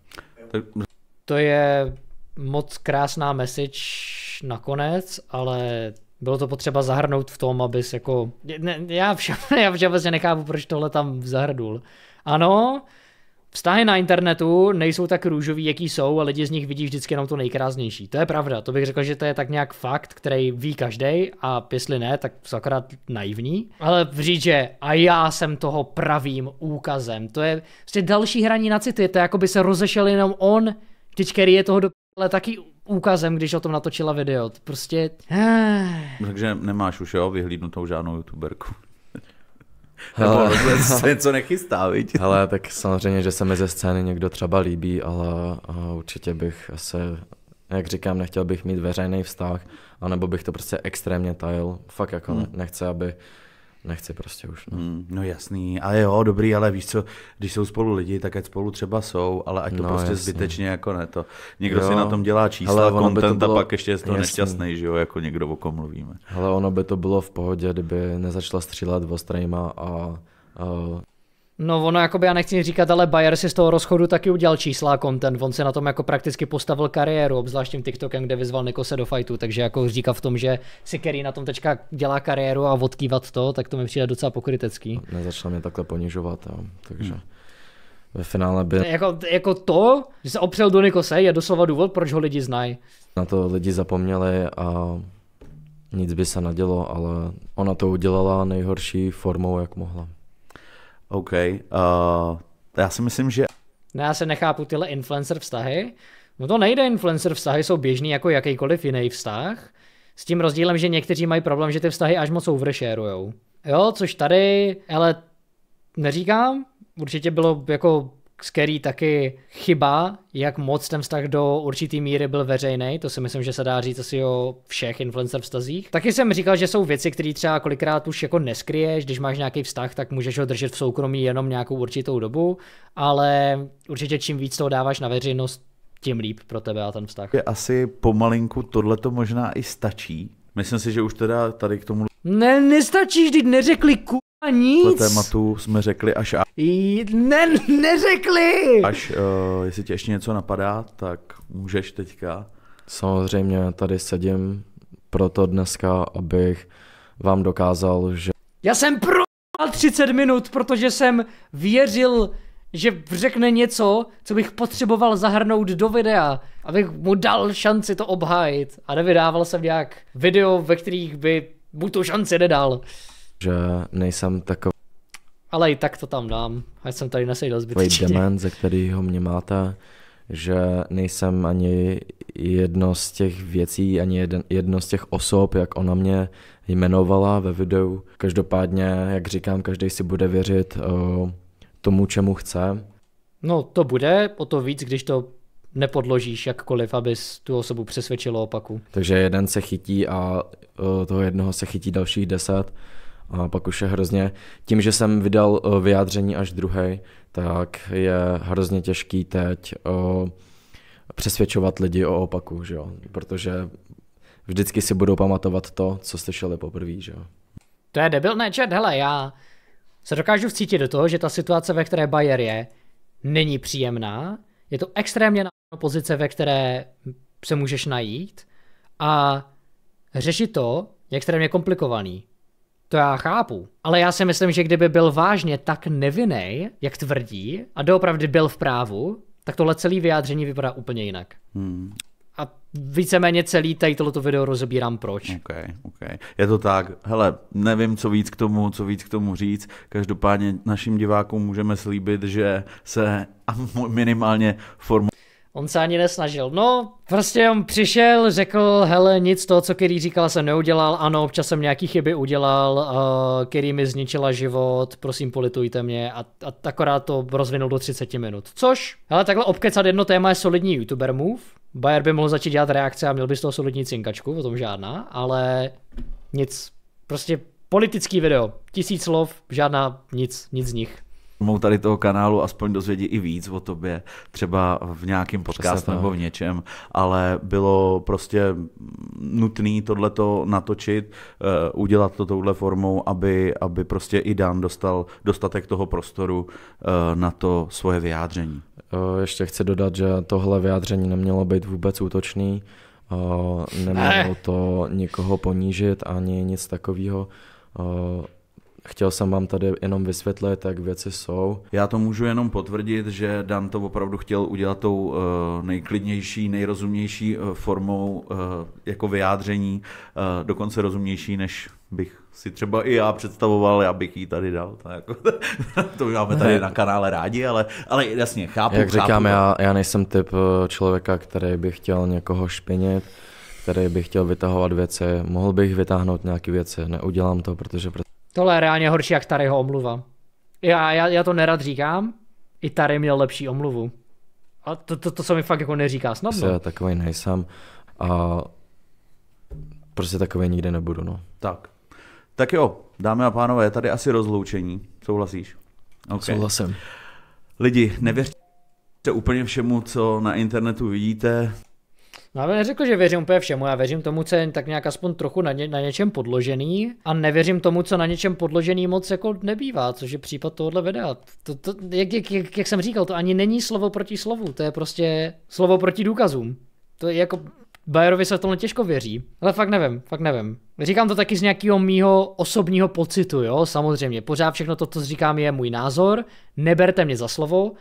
[SPEAKER 1] To je moc krásná message nakonec, ale bylo to potřeba zahrnout v tom, abys jako... Ne, já všechno já všem vlastně nechápu, proč tohle tam zahrnul. Ano, Vztahy na internetu nejsou tak růžový, jaký jsou a lidi z nich vidí vždycky jenom to nejkrásnější. To je pravda, to bych řekl, že to je tak nějak fakt, který ví každý a jestli ne, tak jsou akorát naivní. Ale říct, že a já jsem toho pravým úkazem, to je prostě další hraní na city, to je jako by se rozešel jenom on, když který je toho do ale taky úkazem, když o tom natočila video. Prostě...
[SPEAKER 3] Takže nemáš už jo, vyhlídnutou žádnou youtuberku. Hele. Nebo se něco nechystá, viď? Ale tak samozřejmě,
[SPEAKER 2] že se mi ze scény někdo třeba líbí, ale eh, určitě bych se, jak říkám, nechtěl bych mít veřejný vztah, anebo bych to prostě extrémně tajil. Fakt jako hmm. nechce, aby
[SPEAKER 3] nechci prostě už. No. Mm, no jasný, ale jo, dobrý, ale víš co, když jsou spolu lidi, tak ať spolu třeba jsou, ale ať to no, prostě jasný. zbytečně jako ne to. Někdo jo. si na tom dělá čísla, Hele, content bylo... a pak ještě je to nešťastný, že jo, jako někdo o kom mluvíme.
[SPEAKER 2] Ale ono by to bylo v pohodě, kdyby nezačala střílet ostrýma a, a
[SPEAKER 1] No ono, jakoby já nechci říkat, ale Bayer si z toho rozchodu taky udělal čísla a content. On se na tom jako prakticky postavil kariéru, obzvlášť tím TikTokem, kde vyzval se do fightu, takže jako říká v tom, že si Kerry na tom teďka dělá kariéru a odkývat to, tak to mi přijde docela pokrytecký.
[SPEAKER 2] Nezačal mě takhle ponižovat, jo. takže... Hmm ve finále by...
[SPEAKER 1] Jako, jako to, že se opřel do Nikose, je doslova důvod, proč ho lidi znají.
[SPEAKER 2] Na to lidi zapomněli a nic by se nadělo, ale ona to
[SPEAKER 3] udělala nejhorší formou, jak mohla. OK. Uh, já si myslím, že...
[SPEAKER 1] No já se nechápu tyhle influencer vztahy. No to nejde, influencer vztahy jsou běžný jako jakýkoliv jiný vztah. S tím rozdílem, že někteří mají problém, že ty vztahy až moc overshareujou. Jo, což tady, ale neříkám, určitě bylo jako z který taky chyba, jak moc ten vztah do určitý míry byl veřejný, to si myslím, že se dá říct asi o všech influencer vztazích. Taky jsem říkal, že jsou věci, které třeba kolikrát už jako neskryješ, když máš nějaký vztah, tak můžeš ho držet v soukromí jenom nějakou určitou dobu, ale určitě čím víc toho dáváš na veřejnost, tím líp pro tebe a ten vztah. Je
[SPEAKER 3] asi pomalinku to možná i stačí. Myslím si, že už teda tady k tomu...
[SPEAKER 1] Ne, nestačí, vždyť neřekli ku a nic. Po tématu
[SPEAKER 3] jsme řekli až a...
[SPEAKER 1] Ne, neřekli!
[SPEAKER 3] Až, uh, jestli tě ještě něco napadá, tak můžeš teďka.
[SPEAKER 2] Samozřejmě tady sedím proto dneska, abych vám dokázal, že...
[SPEAKER 1] Já jsem pro 30 minut, protože jsem věřil, že řekne něco, co bych potřeboval zahrnout do videa, abych mu dal šanci to obhájit. A nevydával jsem nějak video, ve kterých by mu tu šanci nedal
[SPEAKER 2] že nejsem takový
[SPEAKER 1] ale i tak to tam dám, ať jsem tady nesejdel zbytečně. demen,
[SPEAKER 2] ze kterého mě máte, že nejsem ani jedno z těch věcí, ani jeden, jedno z těch osob, jak ona mě jmenovala ve videu. Každopádně, jak říkám, každý si bude věřit o, eh, tomu, čemu chce.
[SPEAKER 1] No to bude, o to víc, když to nepodložíš jakkoliv, abys tu osobu přesvědčilo opaku.
[SPEAKER 2] Takže jeden se chytí a eh, toho jednoho se chytí dalších deset a pak už je hrozně, tím, že jsem vydal eh, vyjádření až druhý, tak je hrozně těžký teď eh, přesvědčovat lidi o opaku, že jo? protože vždycky si budou pamatovat to, co slyšeli poprvé. Že jo?
[SPEAKER 1] To je debilné, čet, hele, já se dokážu vcítit do toho, že ta situace, ve které Bayer je, není příjemná, je to extrémně na pozice, ve které se můžeš najít a řešit to je extrémně komplikovaný. To já chápu. Ale já si myslím, že kdyby byl vážně tak nevinný, jak tvrdí, a doopravdy byl v právu, tak tohle celé vyjádření vypadá úplně jinak. Hmm. A víceméně celý tady toto video rozebírám proč. Okay,
[SPEAKER 3] okay. Je to tak. Hele, nevím, co víc k tomu, co víc k tomu říct. Každopádně našim divákům můžeme slíbit, že se minimálně formu
[SPEAKER 1] On se ani nesnažil. No, prostě on přišel, řekl, hele, nic toho, co Kerry říkala, jsem neudělal. Ano, občas jsem nějaký chyby udělal, uh, eh, Kerry mi zničila život, prosím, politujte mě. A, a akorát to rozvinul do 30 minut. Což, hele, takhle obkecat jedno téma je solidní youtuber move. Bayer by mohl začít dělat reakce a měl by z toho solidní cinkačku, o tom žádná, ale nic. Prostě politický video, tisíc slov, žádná nic, nic z nich
[SPEAKER 3] formou tady toho kanálu aspoň dozvědí i víc o tobě, třeba v nějakém podcastu nebo v něčem, ale bylo prostě nutné tohleto natočit, eh, udělat to touhle formou, aby, aby prostě i Dan dostal dostatek toho prostoru eh, na to svoje vyjádření. Eh, ještě chci dodat,
[SPEAKER 2] že tohle vyjádření nemělo být vůbec útočný, nemělo to nikoho ponížit ani nic takového chtěl jsem vám tady jenom vysvětlit, jak věci jsou.
[SPEAKER 3] Já to můžu jenom potvrdit, že Dan to opravdu chtěl udělat tou eh, nejklidnější, nejrozumnější eh, formou eh, jako vyjádření, dokonce rozumnější, než bych si třeba i já představoval, já bych jí tady dal. To, jako, to máme tady na kanále rádi, ale, ale jasně, chápu. Jak chápu, říkám, já,
[SPEAKER 2] já nejsem typ člověka, který by chtěl někoho špinit který bych chtěl vytahovat věci. Mohl bych vytáhnout nějaké věci, neudělám to, protože
[SPEAKER 1] Tohle je reálně horší jak Taryho omluva. Já, já, já to nerad říkám, i Tary měl lepší omluvu. A to, to, to se mi fakt jako neříká snadno. Já
[SPEAKER 2] takový nejsem a prostě takový nikdy nebudu, no.
[SPEAKER 1] Tak. Tak jo,
[SPEAKER 3] dámy a pánové, je tady asi rozloučení. Souhlasíš? Okay. Souhlasím. Lidi, nevěřte úplně všemu, co na internetu vidíte.
[SPEAKER 1] No já neřekl, že věřím úplně všemu, já věřím tomu, co je tak nějak aspoň trochu na, ně, na něčem podložený a nevěřím tomu, co na něčem podložený moc jako nebývá, což je případ tohohle videa. To, to, jak, jak, jak, jak jsem říkal, to ani není slovo proti slovu, to je prostě slovo proti důkazům. To je jako Bayerovi se tohle těžko věří, ale fakt nevím, fakt nevím. Říkám to taky z nějakého mýho osobního pocitu, jo, samozřejmě. Pořád všechno to, co říkám, je můj názor, neberte mě za slovo,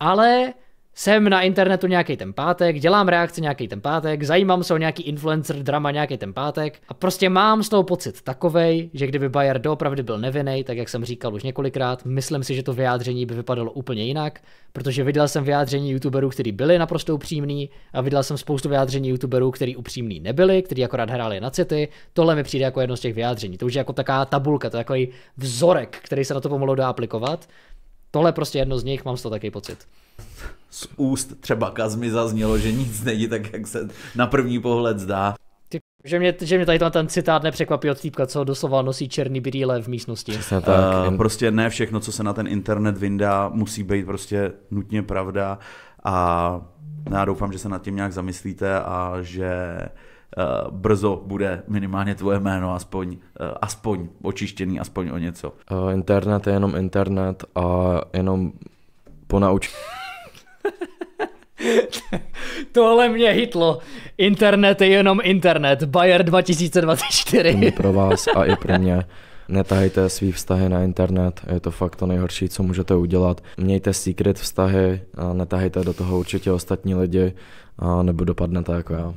[SPEAKER 1] ale jsem na internetu nějaký ten pátek, dělám reakce nějaký ten pátek, zajímám se o nějaký influencer drama nějaký ten pátek a prostě mám z toho pocit takovej, že kdyby Bayer doopravdy byl nevinný, tak jak jsem říkal už několikrát, myslím si, že to vyjádření by vypadalo úplně jinak, protože viděl jsem vyjádření youtuberů, kteří byli naprosto upřímní a viděl jsem spoustu vyjádření youtuberů, kteří upřímní nebyli, kteří akorát hráli na city. Tohle mi přijde jako jedno z těch vyjádření. To už je jako taková tabulka, to je takový vzorek, který se na to pomalu dá aplikovat. Tohle prostě jedno z nich, mám z toho takový pocit
[SPEAKER 3] z úst třeba Kazmy zaznělo, že nic není tak, jak se na první pohled zdá.
[SPEAKER 1] Ty, že, mě, že mě tady ten citát nepřekvapí od týpka, co doslova nosí černý brýle v místnosti. Přesně tak. Uh, prostě
[SPEAKER 3] ne všechno, co se na ten internet vyndá, musí být prostě nutně pravda a já doufám, že se nad tím nějak zamyslíte a že uh, brzo bude minimálně tvoje jméno aspoň, uh, aspoň očištěný, aspoň o něco.
[SPEAKER 2] Uh, internet je jenom internet a jenom po ponauč...
[SPEAKER 1] Tohle mě hitlo. Internet je jenom internet. Bayer 2024. To
[SPEAKER 2] pro vás a i pro mě. Netahejte svý vztahy na internet, je to fakt to nejhorší, co můžete udělat. Mějte secret vztahy, a netahejte do toho určitě ostatní lidi, a nebo dopadnete jako já.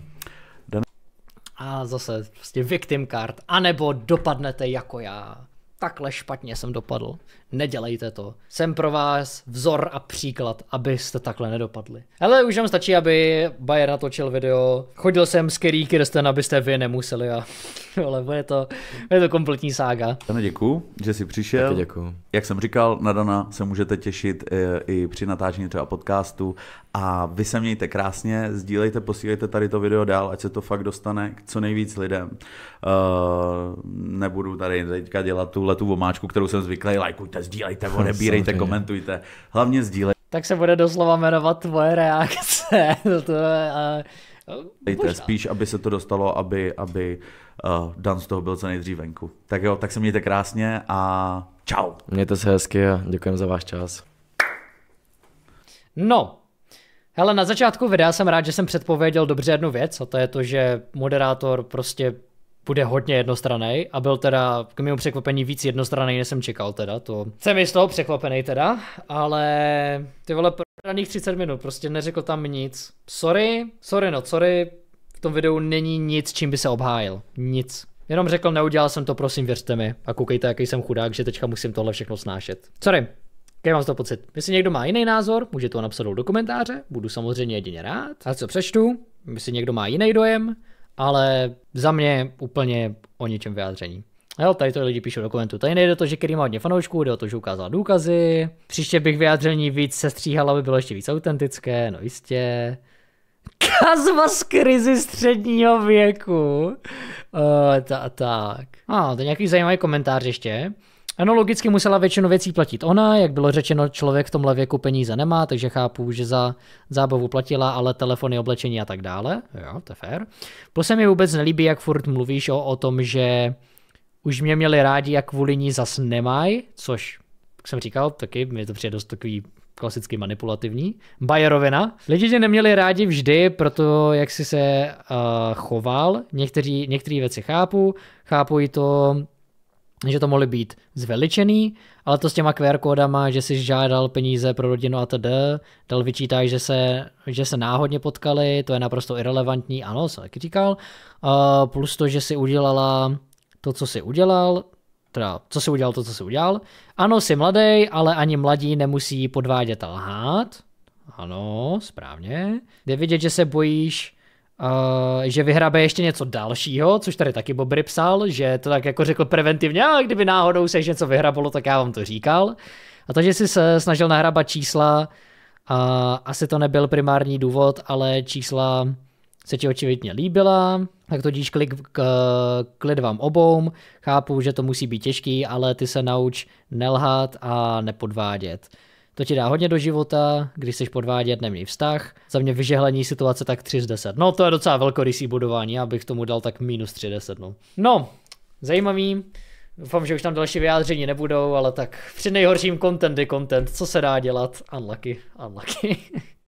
[SPEAKER 1] A zase prostě victim card, anebo dopadnete jako já. Takhle špatně jsem dopadl. Nedělejte to. Jsem pro vás vzor a příklad, abyste takhle nedopadli. Ale už vám stačí, aby Bayer natočil video. Chodil jsem s Kerry Kirsten, abyste vy nemuseli a ale bude to, bude to kompletní sága. Dana, děkuji,
[SPEAKER 3] že jsi přišel. Děkuji. Jak jsem říkal, na Dana se můžete těšit eh, i při natáčení třeba podcastu a vy se mějte krásně, sdílejte, posílejte tady to video dál, ať se to fakt dostane k co nejvíc lidem. Uh, nebudu tady teďka dělat tu letu omáčku, kterou jsem zvyklý, lajkujte sdílejte, sdílejte, odebírejte, komentujte. Hlavně sdílejte. Tak se bude
[SPEAKER 1] doslova jmenovat tvoje reakce. to je, a... Dejte,
[SPEAKER 3] spíš, aby se to dostalo, aby, aby uh, Dan z toho byl co nejdřív venku. Tak jo, tak se mějte krásně a čau.
[SPEAKER 2] Mějte se hezky a děkujeme za váš čas.
[SPEAKER 1] No, hele, na začátku videa jsem rád, že jsem předpověděl dobře jednu věc a to je to, že moderátor prostě bude hodně jednostranný a byl teda k mému překvapení víc jednostranný, než jsem čekal teda, to jsem i z toho překvapený teda, ale ty vole raných 30 minut, prostě neřekl tam nic. Sorry, sorry no, sorry, v tom videu není nic, čím by se obhájil, nic. Jenom řekl, neudělal jsem to, prosím, věřte mi. A koukejte, jaký jsem chudák, že teďka musím tohle všechno snášet. Sorry, jaký mám z toho pocit? Jestli někdo má jiný názor, může to napsat do komentáře, budu samozřejmě jedině rád. A co přečtu? Jestli někdo má jiný dojem, ale za mě úplně o ničem vyjádření. Jo, tady to lidi píšou do komentu. Tady nejde o to, že Kerry má hodně fanoušků, jde o to, že ukázal důkazy. Příště bych vyjádření víc sestříhal, aby bylo ještě víc autentické, no jistě. Kazma z krizi středního věku. Uh, ta, tak. A, ah, to je nějaký zajímavý komentář ještě. Ano, logicky musela většinu věcí platit ona, jak bylo řečeno, člověk v tomhle věku peníze nemá, takže chápu, že za zábavu platila, ale telefony, oblečení a tak dále. Jo, to je fér. Plus se mi vůbec nelíbí, jak furt mluvíš o, o tom, že už mě měli rádi a kvůli ní zas nemají, což, jak jsem říkal, taky mi to přijde dost takový klasicky manipulativní. Bajerovina. Lidi tě neměli rádi vždy, proto jak jsi se uh, choval. některé věci chápu, chápu i to, že to mohly být zveličený, ale to s těma QR kódama, že si žádal peníze pro rodinu a td. Dal vyčítá, že se, že se náhodně potkali, to je naprosto irrelevantní, ano, se taky říkal. Uh, plus to, že si udělala to, co si udělal, teda, co si udělal to, co si udělal. Ano, jsi mladý, ale ani mladí nemusí podvádět a lhát. Ano, správně. Je vidět, že se bojíš Uh, že vyhrabe ještě něco dalšího, což tady taky Bobry psal, že to tak jako řekl preventivně, a kdyby náhodou se něco vyhrabalo, tak já vám to říkal. A to, že si se snažil nahrabat čísla, uh, asi to nebyl primární důvod, ale čísla se ti očividně líbila, tak to díš klik, k, klid vám obou. Chápu, že to musí být těžký, ale ty se nauč nelhat a nepodvádět. To ti dá hodně do života, když chceš podvádět, neměj vztah. Za mě vyžehlení situace tak 3 z 10. No to je docela velkorysý budování, abych tomu dal tak minus 3 10. No, no zajímavý. Doufám, že už tam další vyjádření nebudou, ale tak při nejhorším content je content. Co se dá dělat? Unlucky, unlucky.